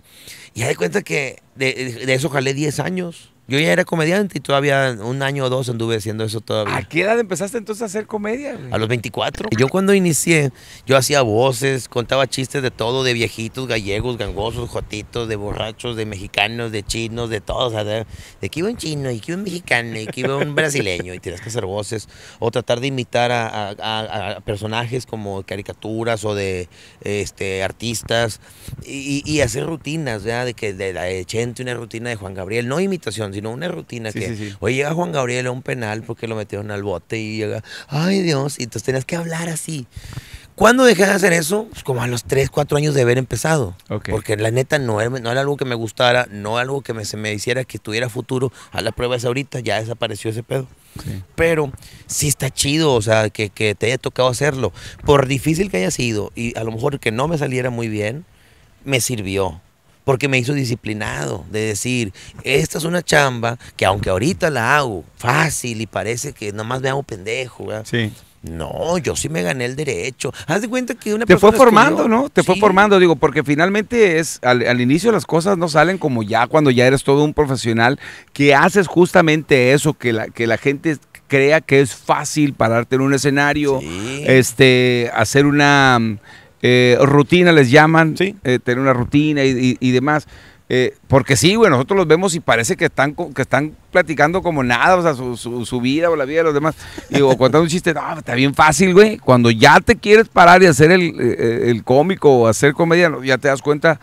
Y hay cuenta que de, de eso jalé 10 años. Yo ya era comediante y todavía un año o dos anduve haciendo eso todavía. ¿A qué edad empezaste entonces a hacer comedia? A los 24. Yo cuando inicié, yo hacía voces, contaba chistes de todo, de viejitos, gallegos, gangosos, jotitos, de borrachos, de mexicanos, de chinos, de todos. de, que iba un chino, y que iba un mexicano, y que iba un brasileño, y tienes que hacer voces. O tratar de imitar a, a, personajes como caricaturas o de este, artistas, y, hacer rutinas, ¿verdad? De que de, de, una rutina de Juan Gabriel, no imitación, sino una rutina que, hoy llega Juan Gabriel a un penal porque lo metieron al bote y llega, ay Dios, y entonces tenías que hablar así. ¿Cuándo dejé de hacer eso? Pues como a los 3, 4 años de haber empezado. Porque la neta no era, no era algo que me gustara, no algo que se me hiciera que tuviera futuro. A la prueba pruebas ahorita ya desapareció ese pedo. Pero sí está chido, o sea, que, que, te haya tocado hacerlo. Por difícil que haya sido y a lo mejor que no me saliera muy bien, me sirvió porque me hizo disciplinado de decir, esta es una chamba que aunque ahorita la hago fácil y parece que nomás me hago pendejo, Sí. No, yo sí me gané el derecho. Haz de cuenta que una Te fue formando, ¿no? Te fue formando, digo, porque finalmente es al, inicio las cosas no salen como ya cuando ya eres todo un profesional que haces justamente eso, que la, que la gente crea que es fácil pararte en un escenario, este, hacer una eh, rutina les llaman, eh, tener una rutina y, demás. Eh, porque sí, güey, nosotros los vemos y parece que están, que están platicando como nada, o sea, su, su, vida o la vida de los demás. Y, o contando un chiste, no, está bien fácil, güey. Cuando ya te quieres parar y hacer el, cómico o hacer comedia, ya te das cuenta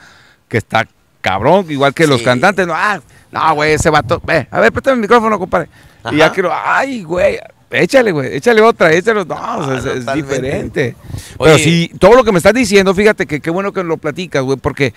que está cabrón, igual que los cantantes. No, ah, no, güey, ese vato, a ver, préstame el micrófono, compadre. Y ya quiero, ay, güey, échale, güey, échale otra, échale. No, ah, es, diferente. Pero si, todo lo que me estás diciendo, fíjate que qué bueno que lo platicas, güey, porque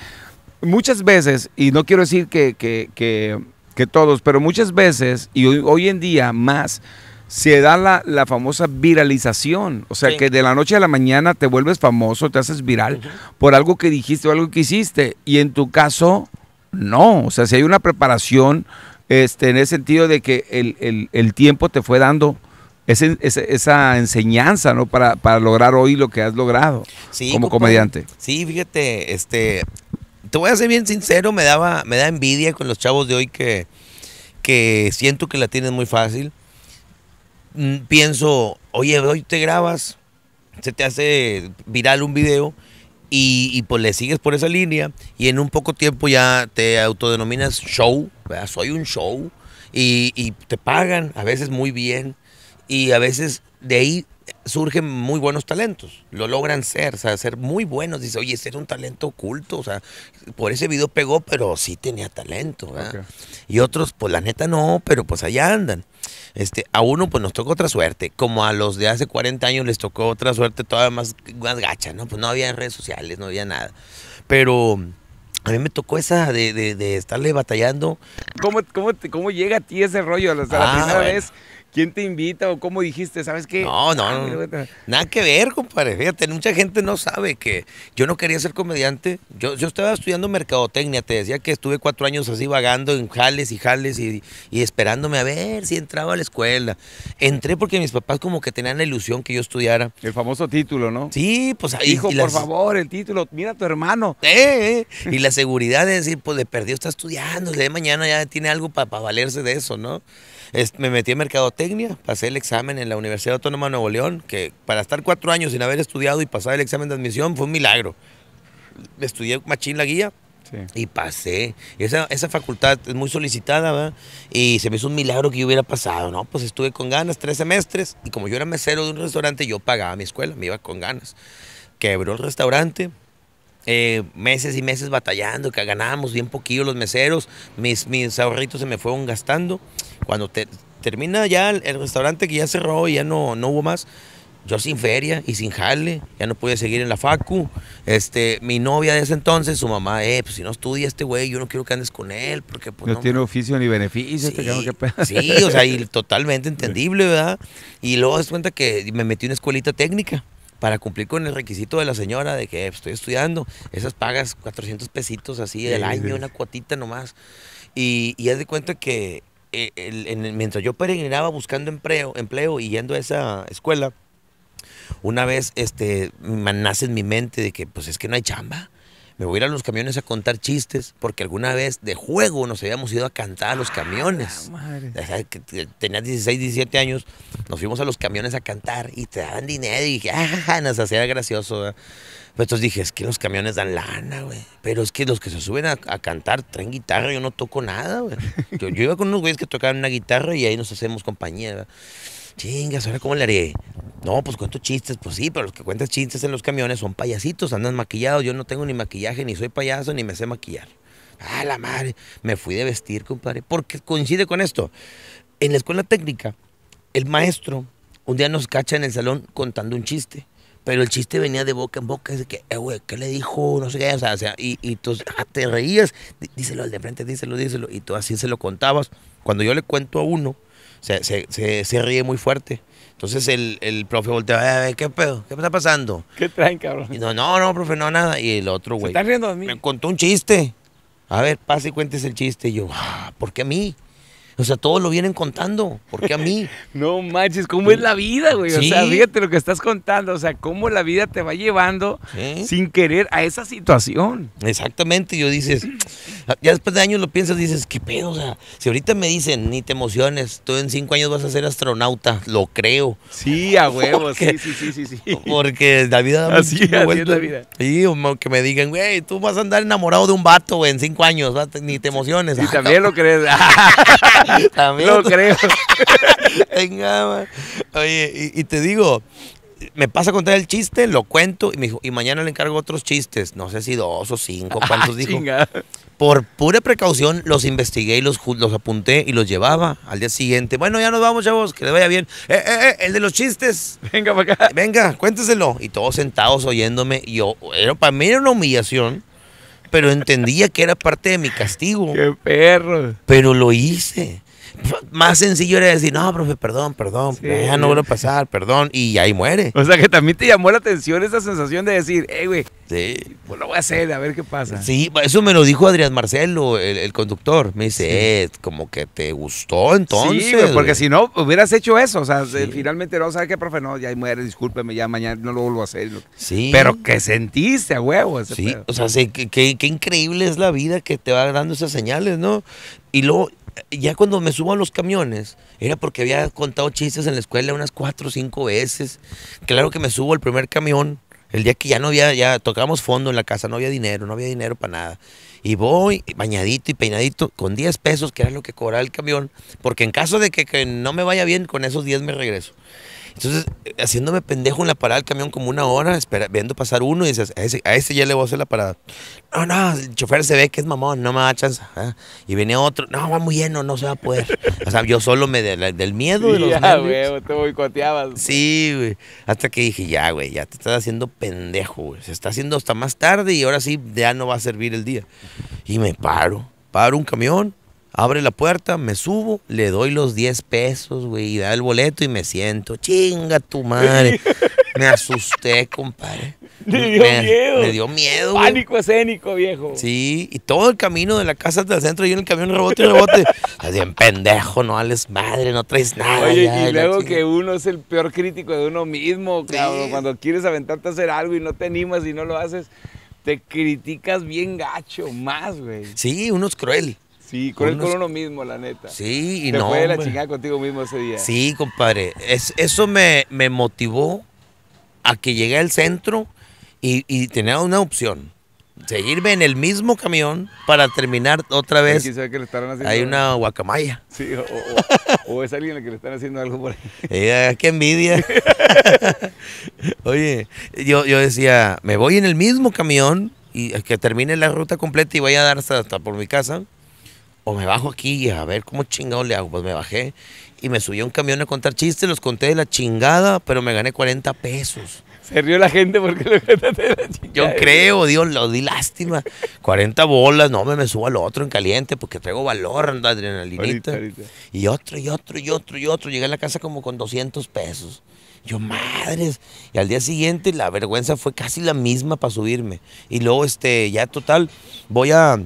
muchas veces, y no quiero decir que, que, que, todos, pero muchas veces, y hoy, en día más, se da la, famosa viralización. O sea, que de la noche a la mañana te vuelves famoso, te haces viral por algo que dijiste o algo que hiciste. Y en tu caso, no. O sea, si hay una preparación este, en el sentido de que el, el tiempo te fue dando esa, esa enseñanza, ¿no? Para, para, lograr hoy lo que has logrado como comediante. Sí, fíjate, este, te voy a ser bien sincero, me daba, me da envidia con los chavos de hoy que, que siento que la tienen muy fácil. Mm, pienso, oye, hoy te grabas, se te hace viral un video y, y, pues le sigues por esa línea y en un poco tiempo ya te autodenominas show, soy un show y, y te pagan a veces muy bien y a veces de ahí surgen muy buenos talentos, lo logran ser, o sea, ser muy buenos. Dice, oye, ese era un talento oculto, o sea, por ese video pegó, pero sí tenía talento. Y otros, pues la neta no, pero pues allá andan. Este, a uno pues nos tocó otra suerte, como a los de hace 40 años les tocó otra suerte todavía más, gacha, ¿no? Pues no había redes sociales, no había nada. Pero a mí me tocó esa de, de, estarle batallando. ¿Cómo, llega a ti ese rollo? a la ah, primera vez ¿Quién te invita o cómo dijiste? ¿Sabes qué? No, no, ah, Nada que ver, compadre. Fíjate, mucha gente no sabe que yo no quería ser comediante. Yo, yo estaba estudiando mercadotecnia. Te decía que estuve cuatro años así vagando en jales y jales y, esperándome a ver si entraba a la escuela. Entré porque mis papás como que tenían la ilusión que yo estudiara. El famoso título, ¿no? Sí, pues ahí. Hijo, por favor, el título. Mira tu hermano. Eh, eh. Y la seguridad de decir, pues le perdió, está estudiando. De mañana ya tiene algo para valerse de eso, ¿no? me metí en mercadotecnia, pasé el examen en la Universidad Autónoma de Nuevo León, que para estar cuatro años sin haber estudiado y pasar el examen de admisión fue un milagro. Estudié machín la guía, Y pasé. Esa, esa, facultad es muy solicitada, ¿verdad? Y se me hizo un milagro que yo hubiera pasado, ¿no? Pues estuve con ganas tres semestres y como yo era mesero de un restaurante, yo pagaba mi escuela, me iba con ganas. Quebró el restaurante, eh, meses y meses batallando, que ganábamos bien poquillo los meseros, mis, mis ahorritos se me fueron gastando. Cuando termina ya el, restaurante que ya cerró y ya no, no hubo más, yo sin feria y sin jale, ya no podía seguir en la facu. Este, mi novia de ese entonces, su mamá, eh, pues si no estudia este güey, yo no quiero que andes con él, porque pues, no, tiene oficio ni beneficio, este sí, Sí, o sea, y totalmente entendible, ¿verdad? Y luego das cuenta que me metí en una escuelita técnica para cumplir con el requisito de la señora de que pues, estoy estudiando, esas pagas 400 pesitos así del año, una cuotita nomás. Y, es de cuenta que eh, mientras yo peregrinaba buscando empleo, empleo y yendo a esa escuela, una vez este, nace en mi mente de que pues es que no hay chamba me voy a ir a los camiones a contar chistes, porque alguna vez de juego nos habíamos ido a cantar a los camiones. Ah, tenías 16, 17 años, nos fuimos a los camiones a cantar y te daban dinero y dije, ah, nos hacía gracioso. ¿verdad? Pues entonces dije, es que los camiones dan lana, güey. Pero es que los que se suben a, cantar traen guitarra, yo no toco nada, güey. Yo, iba con unos güeyes que tocaban una guitarra y ahí nos hacemos compañía, ¿verdad? chingas, ¿ahora cómo le haré? No, pues cuento chistes, pues sí, pero los que cuentan chistes en los camiones son payasitos, andan maquillados, yo no tengo ni maquillaje, ni soy payaso, ni me sé maquillar. Ah, la madre, me fui de vestir, compadre, porque coincide con esto. En la escuela técnica, el maestro un día nos cacha en el salón contando un chiste. Pero el chiste venía de boca en boca, de que, eh, ¿qué le dijo? No sé qué, o sea, y, y, tú ah, te reías, díselo al de frente, díselo, díselo, y tú así se lo contabas. Cuando yo le cuento a uno, se, se, ríe muy fuerte. Entonces el, profe voltea, a eh, ver, eh, ¿qué pedo? ¿Qué está pasando? ¿Qué traen, cabrón? no, no, no, profe, no, nada. Y el otro, güey. Me contó un chiste. A ver, pase y cuentes el chiste. Y yo, ah, ¿por qué a mí? O sea, todos lo vienen contando. ¿Por qué a mí? no manches, ¿cómo es la vida, güey? O sea, fíjate lo que estás contando. O sea, cómo la vida te va llevando sin querer a esa situación. Exactamente. Yo dices, ya después de años lo piensas y dices, ¿qué pedo? O sea, si ahorita me dicen, ni te emociones, tú en cinco años vas a ser astronauta, lo creo. Sí, a huevo, sí, sí, sí, sí, Porque la vida así, así es la vida. Sí, que me digan, güey, tú vas a andar enamorado de un vato, güey, en cinco años, ni te emociones. Y también lo crees. también lo creo. Venga, Oye, y te digo, me pasa a contar el chiste, lo cuento y me dijo, y mañana le encargo otros chistes, no sé si dos o cinco, ah, cuántos dijo. Por pura precaución los investigué y los, los apunté y los llevaba al día siguiente. Bueno, ya nos vamos, chavos, que le vaya bien. Eh, eh, eh, el de los chistes. Venga para acá. Venga, cuénteselo. Y todos sentados oyéndome. yo, era, para mí era una humillación, pero entendía que era parte de mi castigo. Qué perro. Pero lo hice más sencillo era decir, no, profe, perdón, perdón, ya no vuelvo a pasar, perdón, y ahí muere. O sea que también te llamó la atención esa sensación de decir, eh, güey, pues lo voy a hacer, a ver qué pasa. Sí, eso me lo dijo Adrián Marcelo, el, conductor. Me dice, eh, como que te gustó entonces. Sí, güey, porque si no, hubieras hecho eso. O sea, finalmente no, ¿sabes qué, profe? No, ya ahí muere, discúlpeme, ya mañana no lo vuelvo a hacer. Sí. Pero que sentiste a huevo Sí, o sea, qué increíble es la vida que te va dando esas señales, ¿no? Y luego ya cuando me subo a los camiones, era porque había contado chistes en la escuela unas cuatro o cinco veces. Claro que me subo al primer camión, el día que ya no había, ya tocábamos fondo en la casa, no había dinero, no había dinero para nada. Y voy bañadito y peinadito con 10 pesos, que era lo que cobraba el camión, porque en caso de que, que no me vaya bien, con esos 10 me regreso. Entonces, haciéndome pendejo en la parada del camión como una hora, viendo pasar uno y dices, a ese, ya le voy a hacer la parada. No, no, el chofer se ve que es mamón, no me da chance. ¿ah? Y venía otro, no, va muy lleno, no se va a poder. o sea, yo solo me del miedo de los ya, Güey, te boicoteabas. Sí, güey. Hasta que dije, ya, güey, ya te estás haciendo pendejo, güey. Se está haciendo hasta más tarde y ahora sí ya no va a servir el día. Y me paro, paro un camión Abre la puerta, me subo, le doy los 10 pesos, güey, da el boleto y me siento. Chinga tu madre. Me asusté, compadre. Le dio miedo. Me dio miedo. Pánico escénico, viejo. Sí, y todo el camino de la casa hasta el centro, yo en el camión rebote y rebote. Así en pendejo, no ales madre, no traes nada. Oye, y luego que uno es el peor crítico de uno mismo, claro. Cuando quieres aventarte a hacer algo y no te animas y no lo haces, te criticas bien gacho, más, güey. Sí, uno es cruel. Sí, con, el con mismo, la neta. Sí, y Te no. Fue de la chingada contigo mismo ese día. Sí, compadre. eso me, me, motivó a que llegué al centro y, tenía una opción seguirme en el mismo camión para terminar otra vez. sabe qué le estarán haciendo... Hay una guacamaya. Sí, o, es alguien que le están haciendo algo por ahí. Ah, ¡Qué envidia! Oye, yo, yo decía, me voy en el mismo camión y eh, que termine la ruta completa y vaya a dar hasta por mi casa o me bajo aquí y a ver cómo chingado le hago. Pues me bajé y me subí a un camión a contar chistes, los conté de la chingada, pero me gané 40 pesos. Se rió la gente porque lo contaste Yo creo, Dios, lo di lástima. 40 bolas, no me, me subo al otro en caliente porque traigo valor, ando adrenalinita. Y otro, y otro, y otro, y otro. Llegué a la casa como con 200 pesos. Yo, madres. Y al día siguiente la vergüenza fue casi la misma para subirme. Y luego, este, ya total, voy a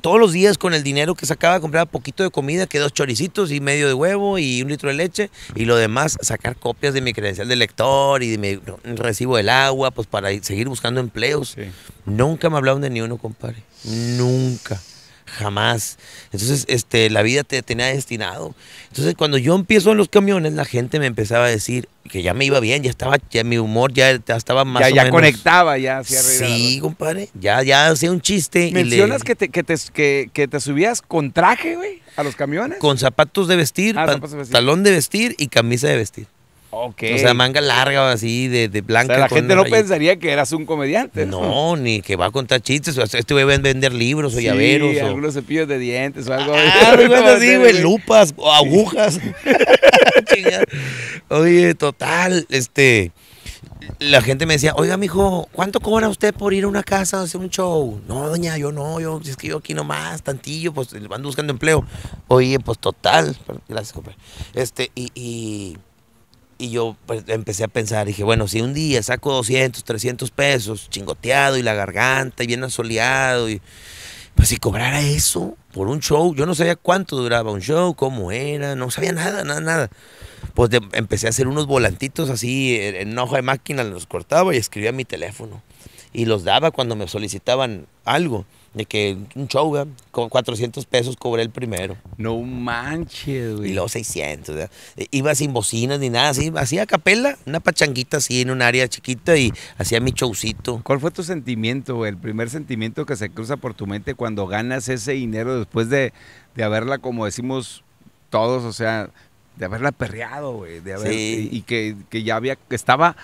todos los días con el dinero que sacaba compraba poquito de comida, que dos choricitos y medio de huevo y un litro de leche y lo demás sacar copias de mi credencial de lector y de mi recibo del agua, pues para seguir buscando empleos. Nunca me hablaron de ni uno, compadre. Nunca jamás. Entonces, este, la vida te tenía destinado. Entonces, cuando yo empiezo en los camiones, la gente me empezaba a decir que ya me iba bien, ya estaba, ya mi humor ya, estaba más ya, ya conectaba, ya hacia Sí, compadre, ya, ya hacía un chiste. ¿Mencionas que, te, que, te, subías con traje, güey, a los camiones? Con zapatos de vestir. Ah, talón de vestir y camisa de vestir. O sea, manga larga o así, de, blanca. la gente no pensaría que eras un comediante. No, ni que va a contar chistes. Este güey va a vender libros o llaveros. O... algunos cepillos de dientes o algo. Ah, así, güey, lupas o agujas. Oye, total, este... La gente me decía, oiga, mijo, ¿cuánto cobra usted por ir a una casa a hacer un show? No, doña, yo no, yo, es que yo aquí nomás, tantillo, pues, van buscando empleo. Oye, pues, total, gracias, compadre. Este, y y yo pues, empecé a pensar, dije, bueno, si un día saco 200, 300 pesos, chingoteado y la garganta y bien asoleado, y, pues si cobrara eso por un show, yo no sabía cuánto duraba un show, cómo era, no sabía nada, nada, nada. Pues empecé a hacer unos volantitos así en hoja de máquina, los cortaba y escribía mi teléfono. Y los daba cuando me solicitaban algo de que un show, con 400 pesos cobré el primero. No manches, güey. Y los 600, ¿verdad? Iba sin bocinas ni nada, así, hacía capela, una pachanguita así en un área chiquita y hacía mi showcito. ¿Cuál fue tu sentimiento, El primer sentimiento que se cruza por tu mente cuando ganas ese dinero después de, haberla, como decimos todos, o sea, de haberla perreado, güey, de haber, sí. y, que, que, ya había, que estaba,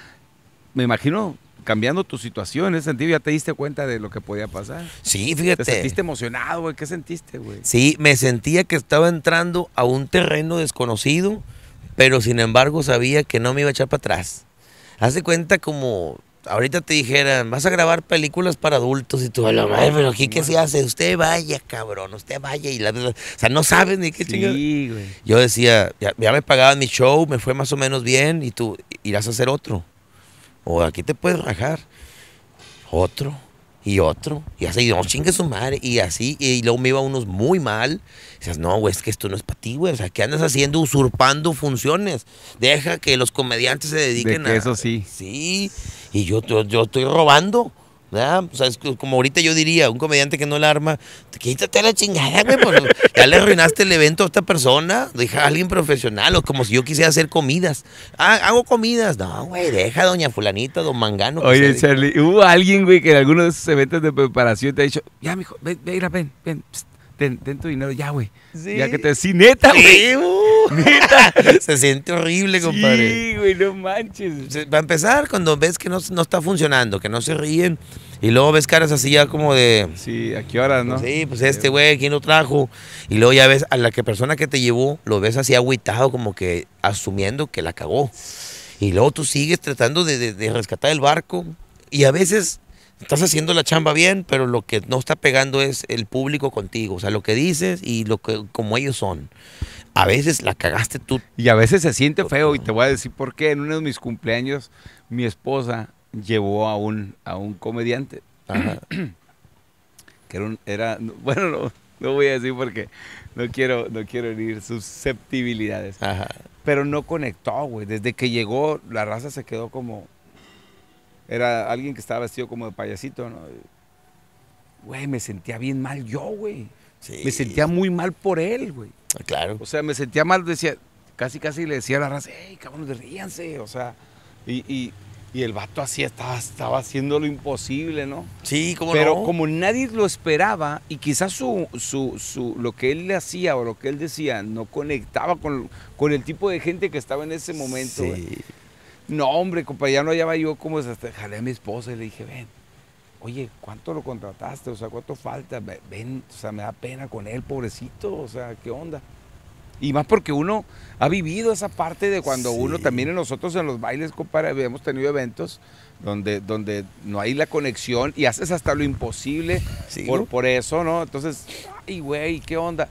me imagino, cambiando tu situación en ese sentido, ya te diste cuenta de lo que podía pasar. Sí, fíjate. ¿Te sentiste emocionado, güey? ¿Qué sentiste, güey? Sí, me sentía que estaba entrando a un terreno desconocido, pero sin embargo sabía que no me iba a echar para atrás. Hace cuenta como ahorita te dijeran, vas a grabar películas para adultos y tú, a pero aquí qué se hace, usted vaya, cabrón, usted vaya y la, verdad, o sea, no sabes ni qué sí, güey. Yo decía, ya, ya, me pagaban mi show, me fue más o menos bien y tú irás a hacer otro. O aquí te puedes rajar. Otro y otro. Y así, no, chingue su madre. Y así, y, luego me iba unos muy mal. dices, no, güey, es que esto no es para ti, güey. O sea, ¿qué andas haciendo usurpando funciones? Deja que los comediantes se dediquen de que a. Eso sí. Sí. Y yo, yo estoy robando. O sea, como ahorita yo diría, un comediante que no la arma, quítate la chingada, güey, pues, ya le arruinaste el evento a esta persona, deja a alguien profesional, o como si yo quisiera hacer comidas. Ah, hago comidas. No, güey, deja a doña fulanita, don Mangano. Oye, Charlie, hubo alguien, güey, que en algunos de esos eventos de preparación te ha dicho, ya, hijo, ven, ven, ven, ven dentro tu dinero ya, güey. Ya que te... Sí, neta, güey. Uh. neta. Se siente horrible, compadre. Sí, güey, no manches. Va a empezar cuando ves que no, no está funcionando, que no se ríen. Y luego ves caras así ya como de... Sí, ¿a qué horas, no? Sí, pues este güey, ¿quién lo trajo? Y luego ya ves a la que persona que te llevó, lo ves así agüitado, como que asumiendo que la cagó. Y luego tú sigues tratando de, de rescatar el barco. Y a veces estás haciendo la chamba bien, pero lo que no está pegando es el público contigo, o sea, lo que dices y lo que como ellos son. A veces la cagaste tú. Y a veces se siente feo y te voy a decir por qué. En uno de mis cumpleaños mi esposa llevó a un, a un comediante. Ajá. que era, bueno, no, voy a decir porque no quiero no quiero herir susceptibilidades. Pero no conectó, güey. Desde que llegó la raza se quedó como era alguien que estaba vestido como de payasito, ¿no? Güey, me sentía bien mal yo, güey. Me sentía muy mal por él, güey. Ah, claro. O sea, me sentía mal, decía, casi casi le decía a la raza, hey, cabrón, ríanse, o sea, y, el vato así estaba, estaba haciendo lo imposible, ¿no? Sí, como Pero como nadie lo esperaba y quizás su, lo que él le hacía o lo que él decía no conectaba con, con el tipo de gente que estaba en ese momento, sí. No, hombre, compadre, ya no hallaba yo como hasta jalé a mi esposa y le dije, ven, oye, ¿cuánto lo contrataste? O sea, ¿cuánto falta? Ven, o sea, me da pena con él, pobrecito, o sea, ¿qué onda? Y más porque uno ha vivido esa parte de cuando uno también en nosotros en los bailes, compadre, hemos tenido eventos donde, donde no hay la conexión y haces hasta lo imposible por, por eso, ¿no? Entonces, ay, güey, ¿qué onda?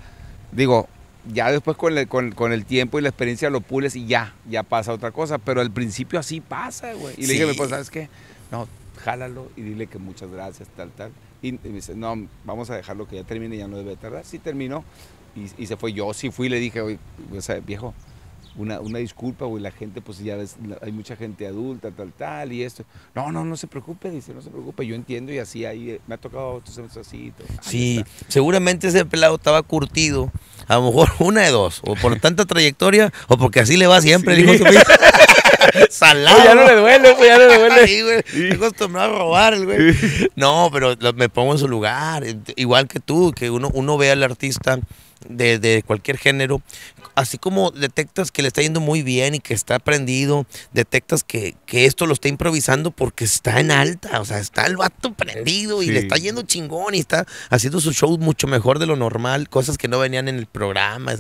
Digo, ya después con el, con, el tiempo y la experiencia lo pules y ya, ya pasa otra cosa. Pero al principio así pasa, güey. Y le dije, pues, ¿sabes qué? No, jálalo y dile que muchas gracias, tal, tal. Y, me dice, no, vamos a dejarlo que ya termine, ya no debe tardar. Sí terminó. Y, y se fue. Yo sí fui y le dije, oye, o sea, viejo, una, una disculpa, güey, la gente, pues ya hay mucha gente adulta, tal, tal, y esto. No, no, no se preocupe, dice, no se preocupe, yo entiendo y así ahí eh, me ha tocado otros así. Todo. Sí, seguramente ese pelado estaba curtido, a lo mejor una de dos, o por tanta trayectoria, o porque así le va siempre, sí. el hijo Salado. Pues ya no le duele, pues ya no le duele. sí, güey. acostumbrado a robar el güey. No, pero me pongo en su lugar. Igual que tú, que uno, uno al artista de, cualquier género, así como detectas que le está yendo muy bien y que está prendido, detectas que, que esto lo está improvisando porque está en alta, o sea, está el vato prendido y le está yendo chingón y está haciendo su show mucho mejor de lo normal, cosas que no venían en el programa,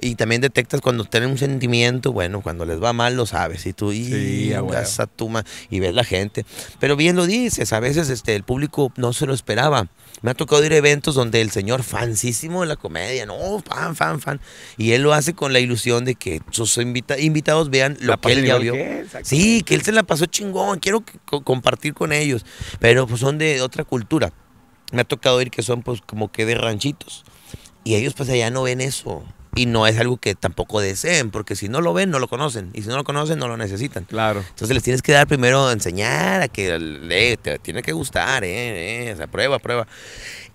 y también detectas cuando tienen un sentimiento, bueno, cuando les va mal lo sabes, y tú, y, a tu y ves la gente, pero bien lo dices, a veces este, el público no se lo esperaba. Me ha tocado ir a eventos donde el señor fansísimo de la comedia, no, oh, fan, fan, fan. Y él lo hace con la ilusión de que sus invitados vean lo que él ya vio. sí, que él se la pasó chingón, quiero compartir con ellos. Pero pues son de otra cultura. Me ha tocado ir que son pues como que de ranchitos. Y ellos pues allá no ven eso y no es algo que tampoco deseen, porque si no lo ven, no lo conocen, y si no lo conocen, no lo necesitan. Claro. Entonces les tienes que dar primero enseñar a que eh, te tiene que gustar, eh, eh, o sea, prueba, prueba.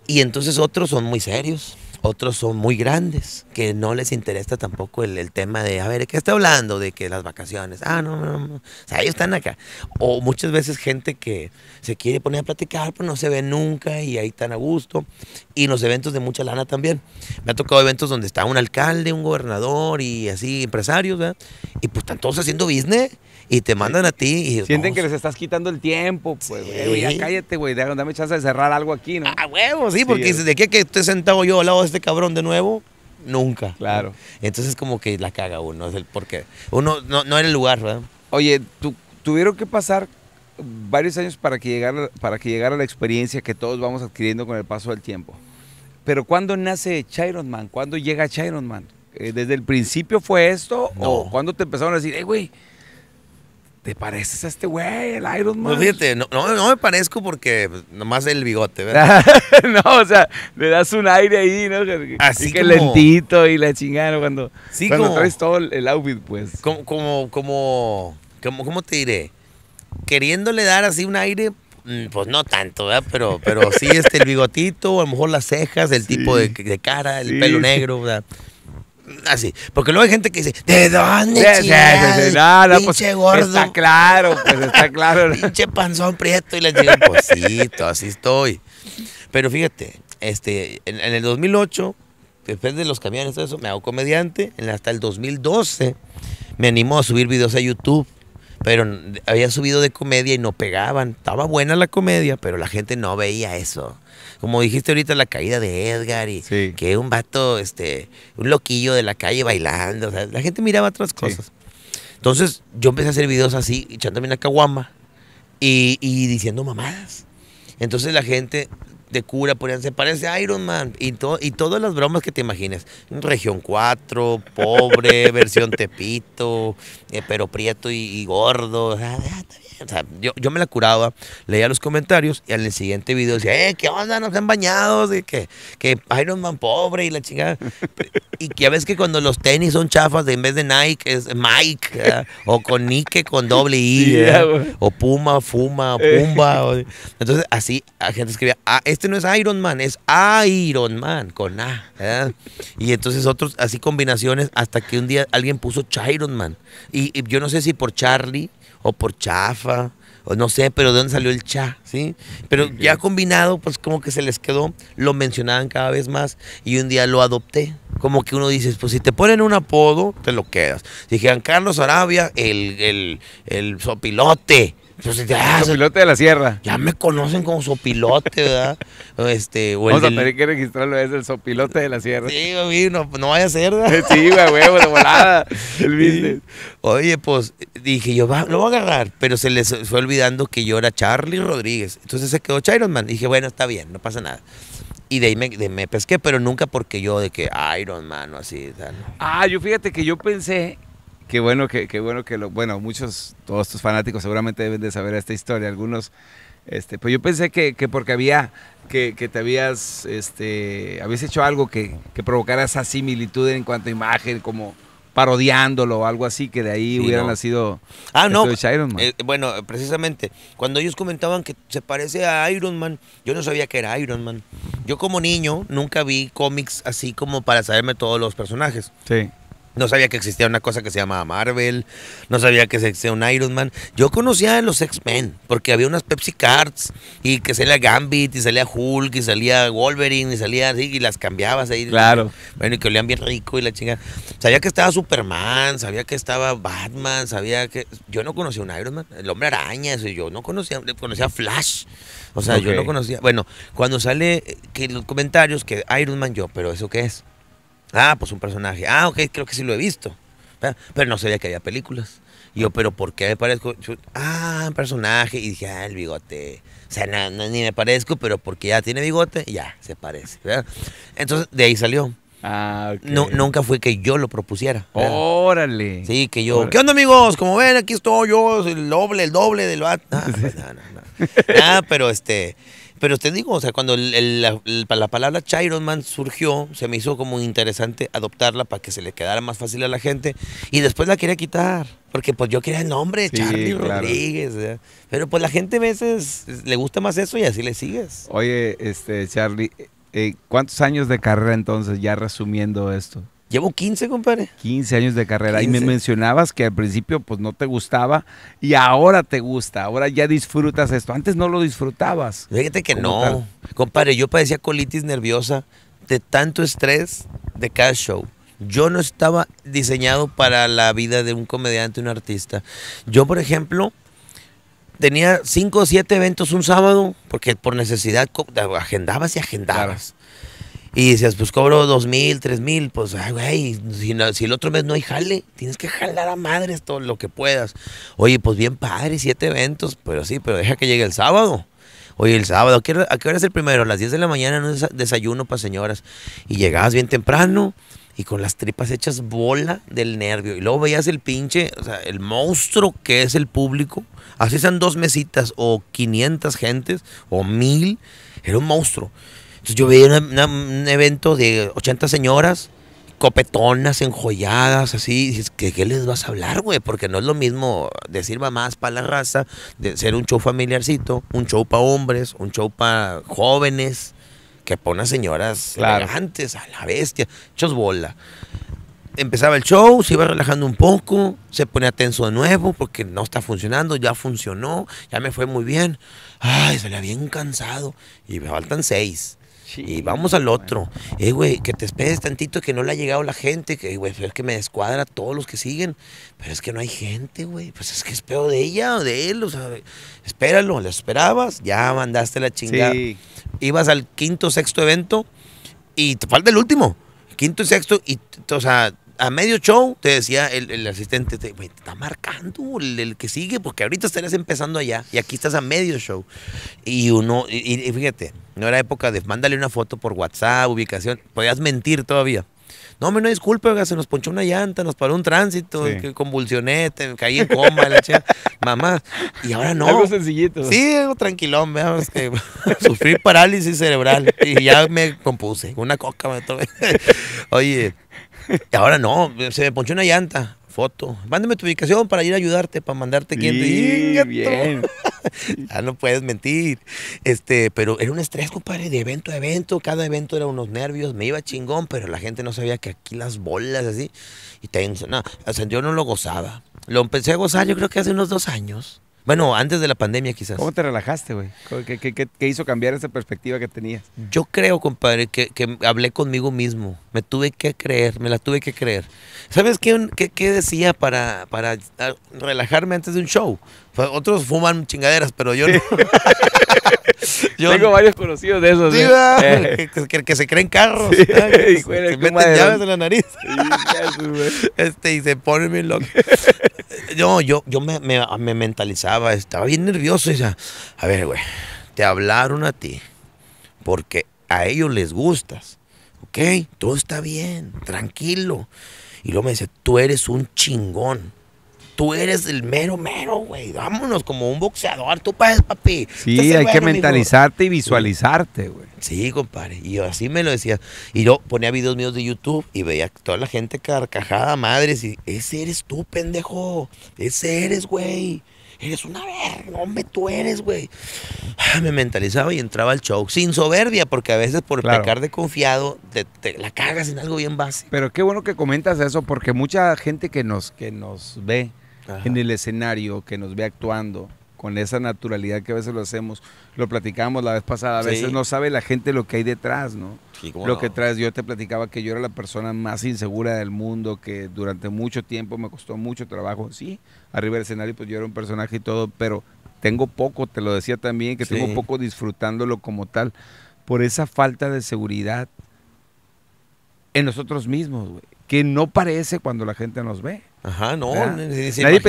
Y entonces otros son muy serios. Otros son muy grandes, que no les interesa tampoco el, tema de, a ver, ¿qué está hablando? De que las vacaciones, ah, no, no, no, o sea, ellos están acá. O muchas veces gente que se quiere poner a platicar, pero no se ve nunca y ahí están a gusto. Y los eventos de mucha lana también. Me ha tocado eventos donde está un alcalde, un gobernador y así empresarios, ¿verdad? Y pues están todos haciendo business y te mandan a ti. Y, Sienten que les estás quitando el tiempo, pues, güey, ya cállate, güey, dame chance de cerrar algo aquí, ¿no? Ah, huevo, sí, porque ¿de qué que esté sentado yo al lado de este cabrón de nuevo? Nunca. Claro. Entonces como que la caga uno, es el porque uno no, era el lugar, ¿verdad? Oye, ¿tú, tuvieron que pasar varios años para que llegara para que llegara la experiencia que todos vamos adquiriendo con el paso del tiempo. Pero ¿cuándo nace Chiron Man? ¿Cuándo llega Chiron Man? Eh, ¿Desde el principio fue esto? No. ¿O cuándo te empezaron a decir, hey, güey, ¿Te pareces a este güey, el Iron Man? No, no, me parezco porque pues, nomás el bigote, ¿verdad? no, o sea, le das un aire ahí, ¿no? Así que lentito y la chingada cuando, cuando traes todo el outfit, pues. Como, como, como, ¿cómo te diré? Queriéndole dar así un aire, mm, pues no tanto, ¿verdad? Pero, pero sí, este, el bigotito, a lo mejor las cejas, el tipo de, cara, el pelo negro, ¿verdad? así. Porque luego hay gente que dice, ¿de dónde sí, pues, pinche gordo. Está claro, pues está claro. pinche panzón prieto. Y le digo, pues sí, así estoy. Pero fíjate, este, en, el 2008, después de los camiones todo eso, me hago comediante. hasta el 2012 me animó a subir videos a YouTube. Pero había subido de comedia y no pegaban. Estaba buena la comedia, pero la gente no veía eso como dijiste ahorita, la caída de Edgar y que un vato, este, un loquillo de la calle bailando. la gente miraba otras cosas. Entonces yo empecé a hacer videos así, echándome una caguama y, y diciendo mamadas. Entonces la gente de cura, ponían, se parece a Iron Man. Y, y todas las bromas que te imagines. Región 4, pobre, versión Tepito, eh, pero prieto y, gordo. Ah, está bien yo, me la curaba, leía los comentarios y al siguiente video decía, eh, ¿qué onda? Nos han bañado, que, Iron Man pobre y la chingada. y que a veces que cuando los tenis son chafas, de, en vez de Nike es Mike, o con Nike con doble I, o Puma, Fuma, eh. Pumba. entonces así la gente escribía, ah, este no es Iron Man, es Iron Man con A. Y entonces otros, así combinaciones, hasta que un día alguien puso Chiron Man. Y, y yo no sé si por Charlie por chafa, o no sé, pero de dónde salió el cha, ¿sí? Pero ya combinado, pues como que se les quedó, lo mencionaban cada vez más y un día lo adopté. Como que uno dice, pues si te ponen un apodo, te lo quedas. Dijeron, Carlos Arabia, el, el, el sopilote, pues ya, ah, sopilote de la sierra. Ya me conocen como sopilote, ¿verdad? este, o Vamos a tener que registrarlo, es el sopilote de la sierra. Sí, güey, no, vaya a ser, ¿verdad? sí, güey, güey, volada. El business. Oye, pues dije, yo lo voy a agarrar, pero se les fue olvidando que yo era Charlie Rodríguez. Entonces se quedó iron Man. dije, bueno, está bien, no pasa nada. Y de ahí me, pesqué, pero nunca porque yo de que Iron Man o así. Ah, yo fíjate que yo pensé Qué bueno que, qué bueno que lo, bueno, muchos, todos tus fanáticos seguramente deben de saber esta historia, algunos, este, pues yo pensé que, que porque había, que, que, te habías, este, habías hecho algo que, que provocara esa similitud en cuanto a imagen, como, parodiándolo o algo así, que de ahí hubiera nacido ah, no. Iron Man. Eh, bueno, precisamente, cuando ellos comentaban que se parece a Iron Man, yo no sabía que era Iron Man. Yo como niño nunca vi cómics así como para saberme todos los personajes. Sí. No sabía que existía una cosa que se llamaba Marvel. No sabía que existía un Iron Man. Yo conocía a los X-Men porque había unas Pepsi Cards y que salía Gambit y salía Hulk y salía Wolverine y salía así y las cambiabas ahí. Claro. Bueno, y que olían bien rico y la chingada. Sabía que estaba Superman, sabía que estaba Batman, sabía que. Yo no conocía un Iron Man, el hombre araña, eso. Yo no conocía, conocía Flash. O sea, yo no conocía. Bueno, cuando sale eh, que los comentarios que Iron Man yo, pero ¿eso qué es? Ah, pues un personaje. Ah, ok, creo que sí lo he visto. Pero no sabía que había películas. yo, ah. ¿pero por qué me parezco? ah, un personaje. Y dije, ah, el bigote. O sea, ni me parezco, pero porque ya tiene bigote, ya, se parece. Entonces, de ahí salió. Ah, no, nunca fue que yo lo propusiera. Órale. Sí, que yo. ¿Qué onda, amigos? Como ven, aquí estoy yo, el doble, el doble del Ah, no, no. ah, pero este. Pero te digo, o sea, cuando la, palabra Chiron Man surgió, se me hizo como interesante adoptarla para que se le quedara más fácil a la gente. Y después la quería quitar, porque pues yo quería el nombre, Charlie Rodríguez. Pero pues la gente a veces le gusta más eso y así le sigues. Oye, este, Charlie, eh, ¿cuántos años de carrera entonces ya resumiendo esto? Llevo 15, compadre. 15 años de carrera. Y me mencionabas que al principio pues no te gustaba y ahora te gusta, ahora ya disfrutas esto. Antes no lo disfrutabas. Fíjate que no. Compadre, yo padecía colitis nerviosa de tanto estrés de cada show. Yo no estaba diseñado para la vida de un comediante, un artista. Yo, por ejemplo, tenía 5 o 7 eventos un sábado porque por necesidad agendabas y agendabas. Y dices, pues cobro dos mil, tres mil, pues, ay, güey, si, el otro mes no hay jale, tienes que jalar a madres todo lo que puedas. Oye, pues bien padre, siete eventos, pero sí, pero deja que llegue el sábado. Oye, el sábado, ¿a qué, hora, es el primero? A las 10 de la mañana, no desayuno para señoras. Y llegabas bien temprano y con las tripas hechas bola del nervio. Y luego veías el pinche, o sea, el monstruo que es el público. Así sean dos mesitas o 500 gentes o mil, era un monstruo. Entonces yo veía un evento de 80 señoras, copetonas, enjolladas, así. Y dices, ¿qué, les vas a hablar, güey? Porque no es lo mismo decir mamás para la raza, de ser un show familiarcito, un show para hombres, un show para jóvenes, que para unas señoras claro. a la bestia, hechos bola. Empezaba el show, se iba relajando un poco, se pone tenso de nuevo porque no está funcionando, ya funcionó, ya me fue muy bien. Ay, salía bien cansado y me faltan seis y vamos al otro. Eh, güey, que te esperes tantito que no le ha llegado la gente. Que, güey, pues, es que me descuadra todos los que siguen. Pero es que no hay gente, güey. Pues es que es peor de ella o de él. O sea, espéralo, lo esperabas, ya mandaste la chingada. Ibas al quinto, sexto evento y te falta el último. Quinto y sexto, y, o sea, a medio show te decía el, asistente, te, está marcando el, que sigue, porque ahorita estarías empezando allá y aquí estás a medio show. Y uno, y, fíjate, no era época de mándale una foto por WhatsApp, ubicación, podías mentir todavía. No, me no disculpe, se nos ponchó una llanta, nos paró un tránsito, que convulsioné, caí en coma, la chica, mamá. Y ahora no. Algo sencillito. Sí, algo tranquilón, veamos sufrí parálisis cerebral y ya me compuse. Una coca me tomé. Oye, Ahora no, se me ponchó una llanta. Foto. Mándame tu ubicación para ir a ayudarte, para mandarte sí, quien te bien. Ya no puedes mentir. Este, pero era un estrés, compadre, de evento a evento. Cada evento era unos nervios. Me iba chingón, pero la gente no sabía que aquí las bolas así. Y tenso. No, yo no lo gozaba. Lo empecé a gozar, yo creo que hace unos dos años. Bueno, antes de la pandemia quizás. ¿Cómo te relajaste, güey? ¿Qué, qué, hizo cambiar esa perspectiva que tenías? Yo creo, compadre, que, hablé conmigo mismo. Me tuve que creer, me la tuve que creer. ¿Sabes qué, qué, decía para, para ah, relajarme antes de un show? Otros fuman chingaderas, pero yo no. Yo tengo varios conocidos de esos. ¿eh? Eh. que, se creen carros. Que, y se meten llaves en la nariz. este, y se ponen bien loco No, yo, yo me, me, mentalizaba, estaba bien nervioso. Y a ver, güey, te hablaron a ti porque a ellos les gustas. ¿Ok? Todo está bien, tranquilo. Y luego me dice, tú eres un chingón tú eres el mero, mero, güey. Vámonos como un boxeador, tú puedes, papi. Sí, hay que mentalizarte y visualizarte, güey. Sí, compadre. Y yo así me lo decía. Y yo ponía videos míos de YouTube y veía toda la gente carcajada, madres. Y ese eres tú, pendejo. Ese eres, güey. Eres una verga, hombre, tú eres, güey. Ah, me mentalizaba y entraba al show. Sin soberbia, porque a veces por pecar de confiado, te, la cagas en algo bien básico. Pero qué bueno que comentas eso, porque mucha gente que nos, que nos ve en el escenario, que nos ve actuando con esa naturalidad que a veces lo hacemos, lo platicamos la vez pasada, a veces no sabe la gente lo que hay detrás, ¿no? lo que traes, yo te platicaba que yo era la persona más insegura del mundo, que durante mucho tiempo me costó mucho trabajo, sí, arriba del escenario pues yo era un personaje y todo, pero tengo poco, te lo decía también, que tengo poco disfrutándolo como tal, por esa falta de seguridad en nosotros mismos, güey que no parece cuando la gente nos ve. Ajá, no.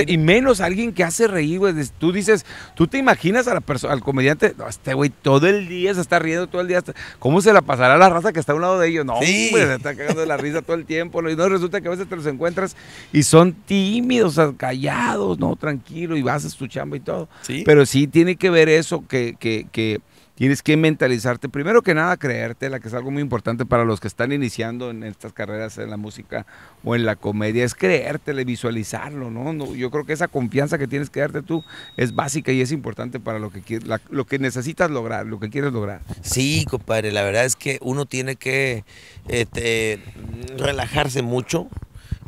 y menos alguien que hace reír, güey. Tú dices, tú te imaginas a la al comediante, este güey todo el día se está riendo, todo el día. ¿Cómo se la pasará a la raza que está a un lado de ellos? No, güey, se está cagando de la risa todo el tiempo. Y no resulta que a veces te los encuentras y son tímidos, callados, no, tranquilo, y vas a chamba y todo. ¿Sí? Pero sí tiene que ver eso, que, que, que tienes que mentalizarte, primero que nada la que es algo muy importante para los que están iniciando en estas carreras en la música o en la comedia, es creértela, visualizarlo, ¿no? yo creo que esa confianza que tienes que darte tú es básica y es importante para lo que, lo que necesitas lograr, lo que quieres lograr. Sí, compadre, la verdad es que uno tiene que este, relajarse mucho,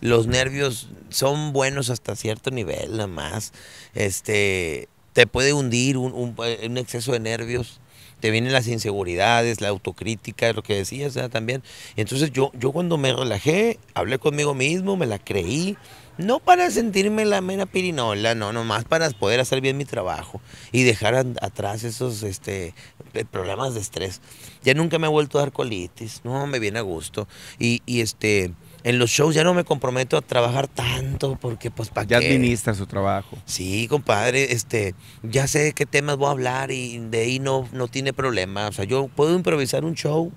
los nervios son buenos hasta cierto nivel, nada más. Este, te puede hundir un exceso de nervios te vienen las inseguridades, la autocrítica, lo que decías también. Entonces yo, yo cuando me relajé, hablé conmigo mismo, me la creí, no para sentirme la mera pirinola, no, nomás para poder hacer bien mi trabajo y dejar atrás esos este, problemas de estrés. Ya nunca me he vuelto a dar colitis, no, me viene a gusto. Y, y este en los shows ya no me comprometo a trabajar tanto porque pues para Ya administra su trabajo. Sí, compadre, este, ya sé qué temas voy a hablar y de ahí no, no tiene problema. O sea, yo puedo improvisar un show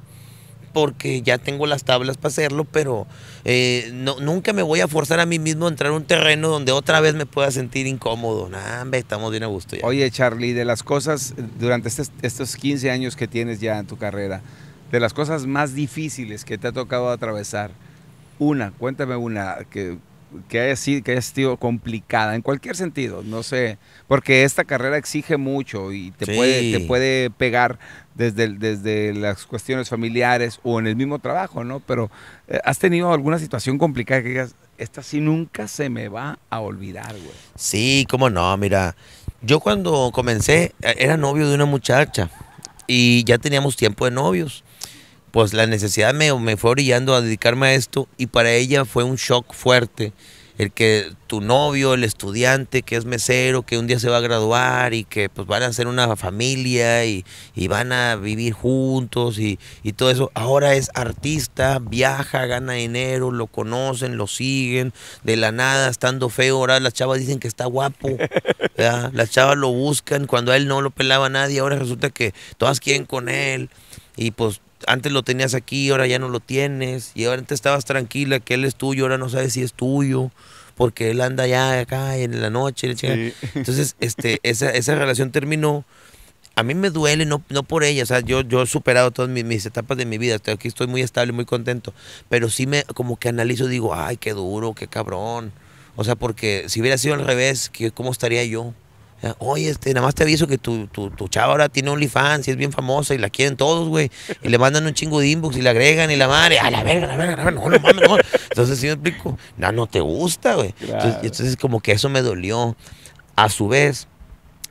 porque ya tengo las tablas para hacerlo, pero eh, nunca me voy a forzar a mí mismo a entrar a un terreno donde otra vez me pueda sentir incómodo. nada estamos bien a gusto Oye, Charlie, de las cosas, durante estos 15 años que tienes ya en tu carrera, de las cosas más difíciles que te ha tocado atravesar, una, cuéntame una que, haya, sido, sido complicada en cualquier sentido, no sé, porque esta carrera exige mucho y te, puede, te puede pegar desde, desde las cuestiones familiares o en el mismo trabajo, ¿no? Pero eh, ¿has tenido alguna situación complicada que digas, esta sí nunca se me va a olvidar, güey? Sí, cómo no, mira, yo cuando comencé e, era novio de una muchacha y ya teníamos tiempo de novios pues la necesidad me, fue orillando a dedicarme a esto y para ella fue un shock fuerte el que tu novio, el estudiante que es mesero, que un día se va a graduar y que pues van a ser una familia y, van a vivir juntos y, todo eso, ahora es artista, viaja, gana dinero, lo conocen, lo siguen, de la nada, estando feo, ahora las chavas dicen que está guapo, las chavas lo buscan, cuando a él no lo pelaba nadie, ahora resulta que todas quieren con él y pues antes lo tenías aquí, ahora ya no lo tienes, y ahora antes estabas tranquila que él es tuyo, ahora no sabes si es tuyo, porque él anda ya acá en la noche. Entonces, este, esa, relación terminó. A mí me duele, no, por ella, o sea, yo, yo he superado todas mis, etapas de mi vida, estoy aquí estoy muy estable, muy contento, pero sí me como que analizo, digo, ay, qué duro, qué cabrón. O sea, porque si hubiera sido al revés, ¿cómo estaría yo? Eh, oye, este, nada más te aviso que tu, tu, chava ahora tiene OnlyFans y es bien famosa y la quieren todos, güey. Y le mandan un chingo de inbox y la agregan y la madre. A la verga, la verga, la verga. No, no mames, no. Entonces, sí me explico. No, no te gusta, güey. Entonces, entonces, como que eso me dolió. A su vez,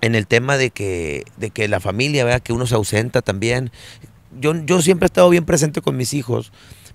en el tema de que, de que la familia, vea Que uno se ausenta también. Yo, yo siempre he estado bien presente con mis hijos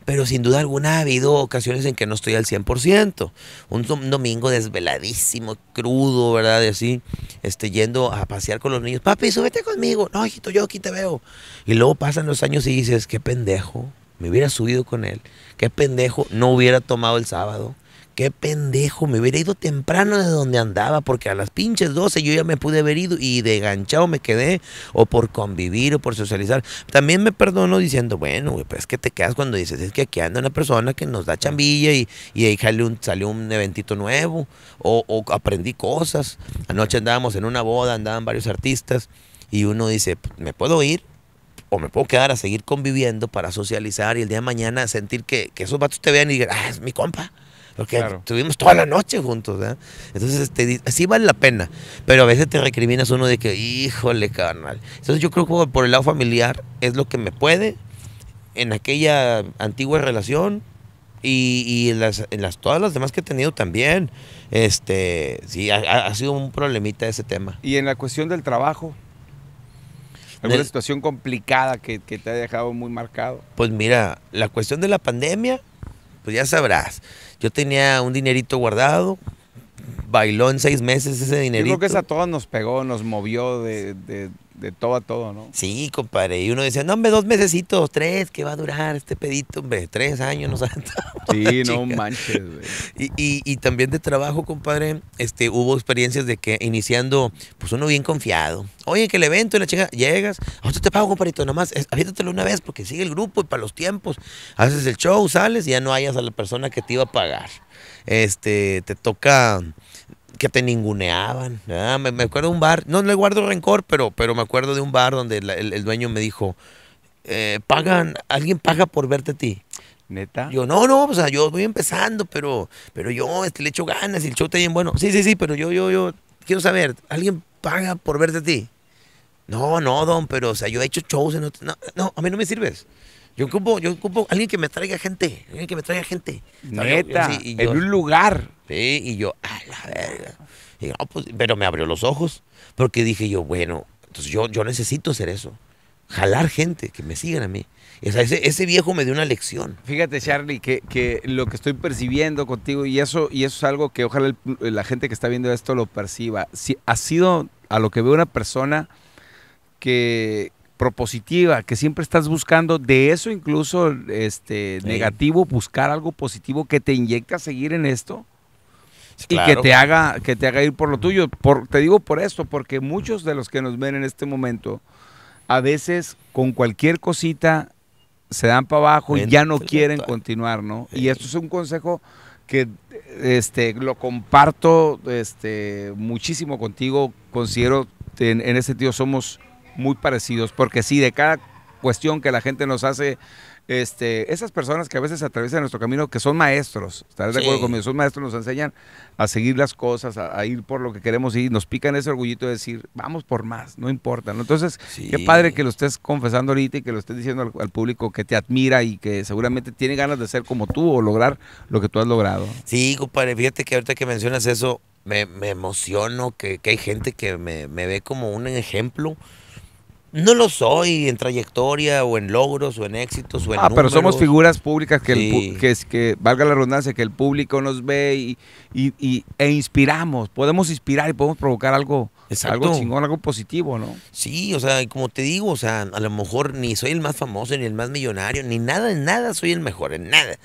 pero sin duda alguna ha habido ocasiones en que no estoy al 100%. Un domingo desveladísimo, crudo, ¿verdad? Y así, este, yendo a pasear con los niños. Papi, súbete conmigo. No, hijito, yo aquí te veo. Y luego pasan los años y dices, qué pendejo. Me hubiera subido con él. Qué pendejo. No hubiera tomado el sábado qué pendejo, me hubiera ido temprano de donde andaba, porque a las pinches 12 yo ya me pude haber ido y de me quedé, o por convivir, o por socializar. También me perdono diciendo, bueno, pues es que te quedas cuando dices, es que aquí anda una persona que nos da chambilla y, y ahí salió un, salió un eventito nuevo, o, aprendí cosas. Anoche andábamos en una boda, andaban varios artistas, y uno dice, ¿me puedo ir? o me puedo quedar a seguir conviviendo para socializar y el día de mañana sentir que, que esos vatos te vean y digan, ah, es mi compa. Porque estuvimos toda la noche juntos, ¿verdad? Entonces, sí vale la pena. Pero a veces te recriminas uno de que, híjole, carnal. Entonces, yo creo que por el lado familiar es lo que me puede en aquella antigua relación y, en las, todas las demás que he tenido también. Este, sí, ha, sido un problemita ese tema. ¿Y en la cuestión del trabajo? ¿Alguna situación complicada que, que te ha dejado muy marcado? Pues mira, la cuestión de la pandemia, pues ya sabrás yo tenía un dinerito guardado, bailó en seis meses ese dinerito. Yo creo que esa a nos pegó, nos movió de de todo a todo, ¿no? Sí, compadre. Y uno decía, no, hombre, dos mesecitos, tres, ¿qué va a durar este pedito, hombre? Tres años ¿no sé. Sí, no manches, güey. Y, también de trabajo, compadre, este, hubo experiencias de que iniciando, pues uno bien confiado. Oye, que el evento la chica, llegas, ahorita te pago, compadrito, nomás, aviéntatelo una vez porque sigue el grupo y para los tiempos. Haces el show, sales y ya no hayas a la persona que te iba a pagar. Este, te toca que te ninguneaban. me, me, acuerdo de un bar, no le guardo rencor, pero, pero me acuerdo de un bar donde el, el, dueño me dijo, eh, pagan, alguien paga por verte a ti. Neta. Yo, no, no, o sea, yo voy empezando, pero, pero yo este, le echo ganas y el show está bien bueno. Sí, sí, sí, pero yo, yo, yo, quiero saber, ¿alguien paga por verte a ti? No, no, don, pero, o sea, yo he hecho shows en no, no, a mí no me sirves. Yo ocupo, yo alguien que me traiga gente, alguien que me traiga gente. Neta, en un lugar. Y yo, a la verga. Pues", pero me abrió los ojos, porque dije yo, bueno, entonces yo, yo necesito hacer eso. Jalar gente, que me sigan a mí. ese, viejo me dio una lección. Fíjate, Charlie, que, lo que estoy percibiendo contigo, y eso, y eso es algo que ojalá la gente que está viendo esto lo perciba. ha sido a lo que veo una persona que propositiva, que siempre estás buscando, de eso incluso este, negativo, buscar algo positivo que te inyecta a seguir en esto y que te haga que te haga ir por lo tuyo. te digo por esto, porque muchos de los que nos ven en este momento, a veces con cualquier cosita se dan para abajo y ya no quieren continuar, ¿no? Y esto es un consejo que este, lo comparto este, muchísimo contigo. Considero en, en ese sentido somos muy parecidos, porque sí, de cada cuestión que la gente nos hace este, esas personas que a veces atraviesan nuestro camino, que son maestros, estarás de acuerdo conmigo, son maestros, nos enseñan a seguir las cosas, a, ir por lo que queremos y nos pican ese orgullito de decir, vamos por más, no importa. Entonces, qué padre que lo estés confesando ahorita y que lo estés diciendo al, público que te admira y que seguramente tiene ganas de ser como tú o lograr lo que tú has logrado. Sí, compadre, fíjate que ahorita que mencionas eso, me, emociono que, hay gente que me, me ve como un ejemplo no lo soy en trayectoria o en logros o en éxitos o en Ah, pero somos figuras públicas que, que, valga la redundancia, que el público nos ve y, e inspiramos. Podemos inspirar y podemos provocar algo, algo chingón, algo positivo, ¿no? Sí, o sea, como te digo, o sea, a lo mejor ni soy el más famoso, ni el más millonario, ni nada, en nada soy el mejor, en nada.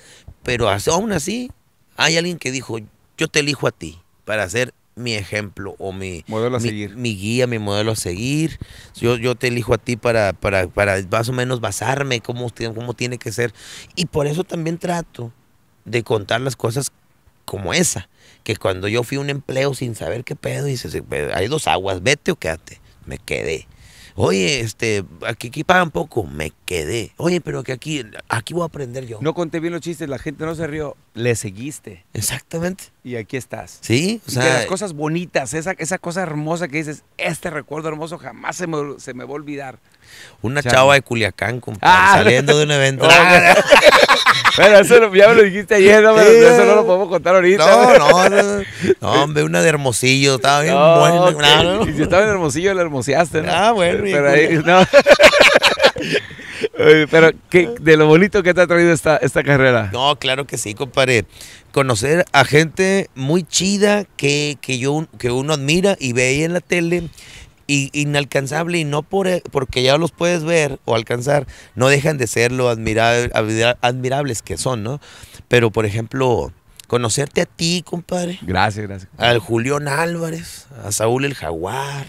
Pero aún así, hay alguien que dijo, yo te elijo a ti para ser mi ejemplo o mi, modelo mi, guía, mi modelo a seguir. Yo, yo te elijo a ti para, para, para más o menos basarme cómo, cómo tiene que ser. Y por eso también trato de contar las cosas como esa, que cuando yo fui a un empleo sin saber qué pedo, dices, pues, hay dos aguas, vete o quédate. Me quedé. Oye, este, aquí, pagan poco. Me quedé. Oye, pero que aquí, aquí voy a aprender yo. No conté bien los chistes, la gente no se rió. Le seguiste. Exactamente. Y aquí estás. Sí, o sea. las cosas bonitas, esa, esa cosa hermosa que dices, este recuerdo hermoso jamás se me va a olvidar. Una chava, de Culiacán, compadre, ah, saliendo de un evento. Pero eso ya me lo dijiste ayer, ¿no? eso no lo podemos contar ahorita. No, no, no, hombre, una de Hermosillo, estaba bien bueno. buena. Y si estaba en Hermosillo, la hermoseaste, ¿no? Ah, bueno. Pero ahí, Pero de lo bonito que te ha traído esta, esta carrera. No, claro que sí, compadre. Conocer a gente muy chida que, que, yo, que uno admira y ve ahí en la tele inalcanzable y no por, eh, porque ya los puedes ver o alcanzar, no dejan de ser lo admirables que son, ¿no? Pero, por ejemplo, conocerte a ti, compadre. Gracias, gracias. Al Julián Álvarez, a Saúl el Jaguar,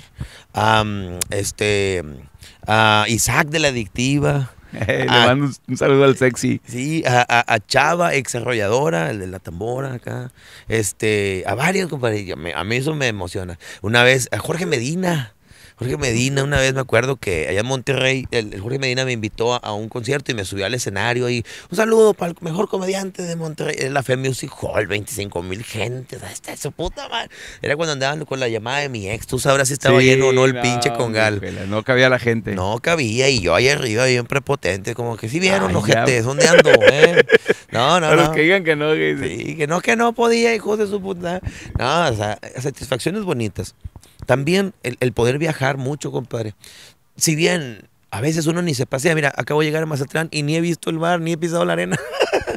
este, a, este, Isaac de la Adictiva. Eh, le mando un saludo al sexy. Sí, a, Chava, ex el de la tambora acá. Este, a varios, compadre. A mí, eso me emociona. Una vez, a Jorge Medina. Jorge Medina, una vez me acuerdo que allá en Monterrey, el, Jorge Medina me invitó a, un concierto y me subió al escenario y un saludo para el mejor comediante de Monterrey, la Fe Music Hall, 25 mil gente, hasta su puta madre. Era cuando andaban con la llamada de mi ex, tú sabrás si estaba lleno o no el pinche pinche congal. No cabía la gente. No cabía y yo ahí arriba bien prepotente, como que si vieron los gente ¿dónde ando? Eh?". No, no, no. que digan que no. Que... Sí, que no, que no podía, hijos de su puta. No, o sea, satisfacciones bonitas. También el, poder viajar mucho, compadre. Si bien a veces uno ni se pasea, mira, acabo de llegar a Mazatlán y ni he visto el mar, ni he pisado la arena,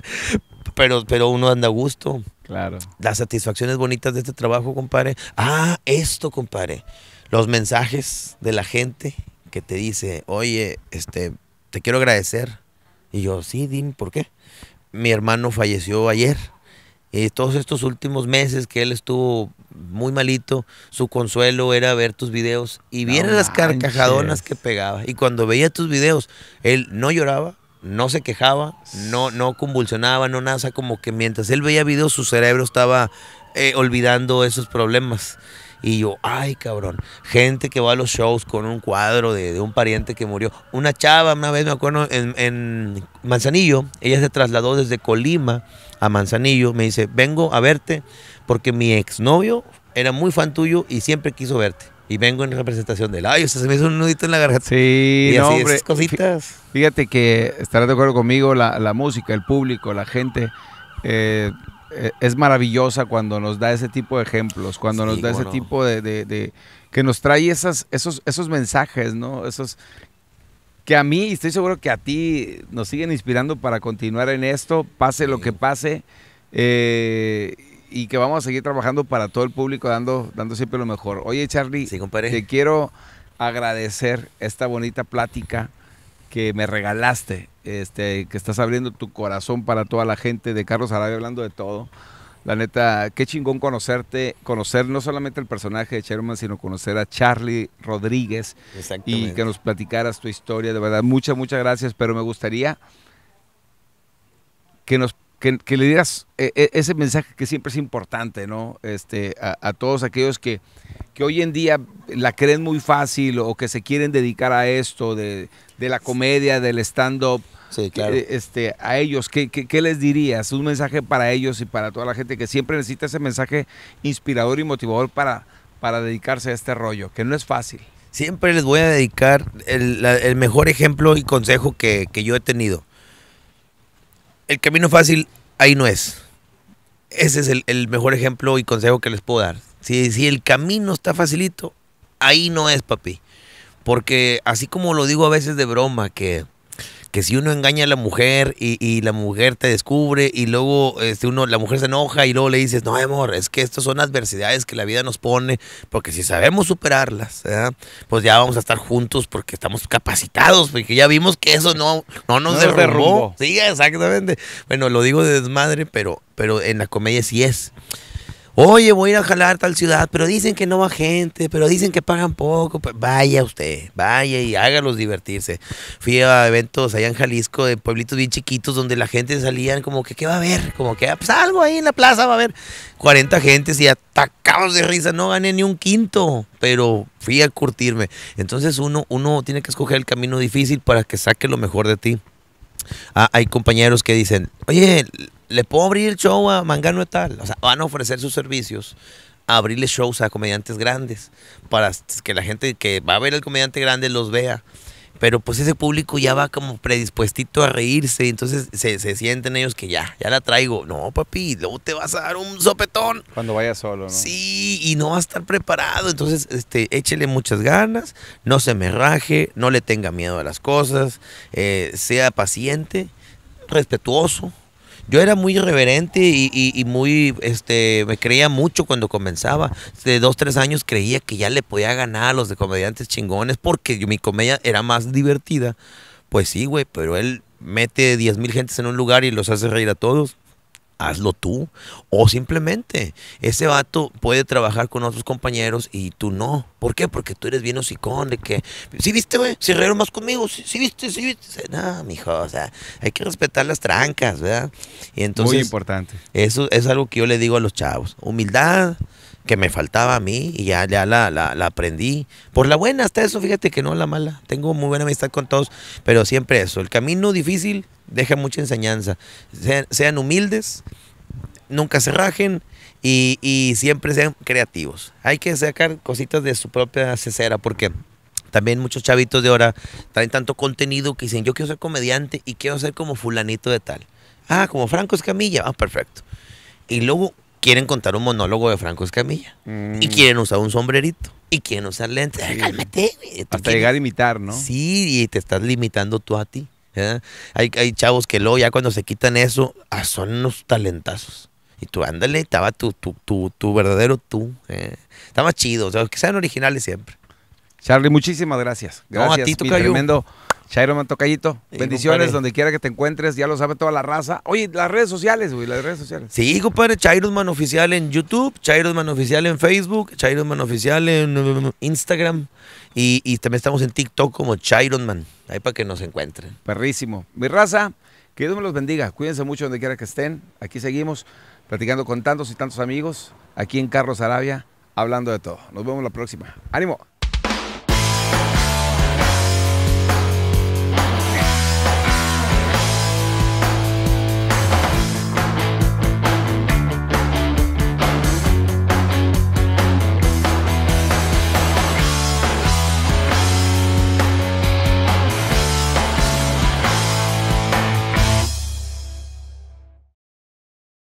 pero, pero uno anda a gusto. Claro. Las satisfacciones bonitas de este trabajo, compadre. Ah, esto, compadre. Los mensajes de la gente que te dice, oye, este, te quiero agradecer. Y yo, sí, dime, ¿por qué? Mi hermano falleció ayer. Y todos estos últimos meses que él estuvo muy malito, su consuelo era ver tus videos y vienen las carcajadonas que pegaba. Y cuando veía tus videos, él no lloraba, no se quejaba, no, no convulsionaba, no nada, o como que mientras él veía videos su cerebro estaba eh, olvidando esos problemas. Y yo, ay cabrón, gente que va a los shows con un cuadro de, un pariente que murió. Una chava, una vez me acuerdo, en, Manzanillo, ella se trasladó desde Colima a Manzanillo, me dice, vengo a verte porque mi exnovio era muy fan tuyo y siempre quiso verte y vengo en representación del ay, o sea, se me hizo un nudito en la garganta. Sí, y así, esas cositas. Fíjate que estarás de acuerdo conmigo, la, música, el público, la gente, eh, eh, es maravillosa cuando nos da ese tipo de ejemplos, cuando nos da ese tipo de, que nos trae esas, esos, esos mensajes, ¿no? Esos que a mí, y estoy seguro que a ti, nos siguen inspirando para continuar en esto, pase lo que pase, eh, y que vamos a seguir trabajando para todo el público, dando, dando siempre lo mejor. Oye, Charlie, te quiero agradecer esta bonita plática que me regalaste este, que estás abriendo tu corazón para toda la gente de Carlos Arabia hablando de todo. La neta, qué chingón conocerte, conocer no solamente el personaje de Sherman, sino conocer a Charlie Rodríguez y que nos platicaras tu historia. De verdad, muchas, muchas gracias, pero me gustaría que nos que, le digas e, e, ese mensaje que siempre es importante, ¿no? Este, a, todos aquellos que, que hoy en día la creen muy fácil o que se quieren dedicar a esto, de, la comedia, del stand-up. E, este, a ellos, ¿qué, les dirías? Un mensaje para ellos y para toda la gente que siempre necesita ese mensaje inspirador y motivador para, para dedicarse a este rollo, que no es fácil. Siempre les voy a dedicar el, el mejor ejemplo y consejo que, que yo he tenido el camino fácil ahí no es. Ese es el, el, mejor ejemplo y consejo que les puedo dar. Si, si el camino está facilito, ahí no es, papi. Porque así como lo digo a veces de broma, que que si uno engaña a la mujer y, la mujer te descubre y luego este, uno, la mujer se enoja y luego le dices, no, amor, es que estas son adversidades que la vida nos pone, porque si sabemos superarlas, pues ya vamos a estar juntos porque estamos capacitados, porque ya vimos que eso no, no nos no Sí, exactamente. Bueno, lo digo de desmadre, pero, pero en la comedia sí es. Oye, voy a ir a jalar tal ciudad, pero dicen que no va gente, pero dicen que pagan poco. Pues vaya usted, vaya y hágalos divertirse. Fui a eventos allá en Jalisco, de pueblitos bien chiquitos, donde la gente salía como que, ¿qué va a haber? Como que, ah, pues algo ahí en la plaza va a haber 40 gentes y atacados de risa. No gané ni un quinto, pero fui a curtirme. Entonces uno, uno tiene que escoger el camino difícil para que saque lo mejor de ti. Ah, hay compañeros que dicen, oye, le puedo abrir show a Mangano y tal. O sea, van a ofrecer sus servicios abrirle shows a comediantes grandes para que la gente que va a ver al comediante grande los vea. Pero pues ese público ya va como predispuestito a reírse, entonces se, sienten ellos que ya, ya la traigo. No, papi, luego te vas a dar un sopetón. Cuando vaya solo, ¿no? Sí, y no va a estar preparado. Entonces, este, échele muchas ganas, no se me raje, no le tenga miedo a las cosas, eh, sea paciente, respetuoso, yo era muy irreverente y, muy, este, me creía mucho cuando comenzaba. De dos, tres años creía que ya le podía ganar a los de comediantes chingones porque mi comedia era más divertida. Pues sí, güey, pero él mete diez mil gentes en un lugar y los hace reír a todos hazlo tú. O simplemente, ese vato puede trabajar con otros compañeros y tú no. ¿Por qué? Porque tú eres bien hocicón de que, si ¿Sí viste, güey, se rieron más conmigo, si ¿Sí, viste, si viste. No, mijo, o sea, hay que respetar las trancas, ¿verdad? Y entonces, Muy importante. Eso es algo que yo le digo a los chavos. Humildad, que me faltaba a mí y ya, ya la, la, aprendí. Por la buena hasta eso, fíjate que no la mala. Tengo muy buena amistad con todos, pero siempre eso. El camino difícil deja mucha enseñanza. Sean, humildes, nunca se rajen y, siempre sean creativos. Hay que sacar cositas de su propia cesera porque... También muchos chavitos de ahora traen tanto contenido que dicen, yo quiero ser comediante y quiero ser como fulanito de tal. Ah, como Franco Escamilla. Ah, perfecto. Y luego quieren contar un monólogo de Franco Escamilla. Y mm. quieren usar un sombrerito. Y quieren usar lentes. Cálmate, güey. Hasta llegar a imitar, ¿no? Sí, y te estás limitando tú a ti. Hay, chavos que luego ya cuando se quitan eso, ah, son unos talentazos. Y tú, ándale, estaba tu, tu, tu, tu verdadero tú. ¿eh? Estaba chido, o sea, que sean originales siempre. Charlie, muchísimas gracias. Gracias, no, a ti, mi tremendo Bendiciones donde quiera que te encuentres, ya lo sabe toda la raza. Oye, las redes sociales, güey, las redes sociales. Sí, compadre, Chairo Man Oficial en YouTube, Chairo Man Oficial en Facebook, Chairo Man Oficial en Instagram y, también estamos en TikTok como Chairo Man, ahí para que nos encuentren. Perrísimo. Mi raza, que Dios me los bendiga, cuídense mucho donde quiera que estén, aquí seguimos platicando con tantos y tantos amigos, aquí en Carlos Arabia, hablando de todo. Nos vemos la próxima. ¡Ánimo!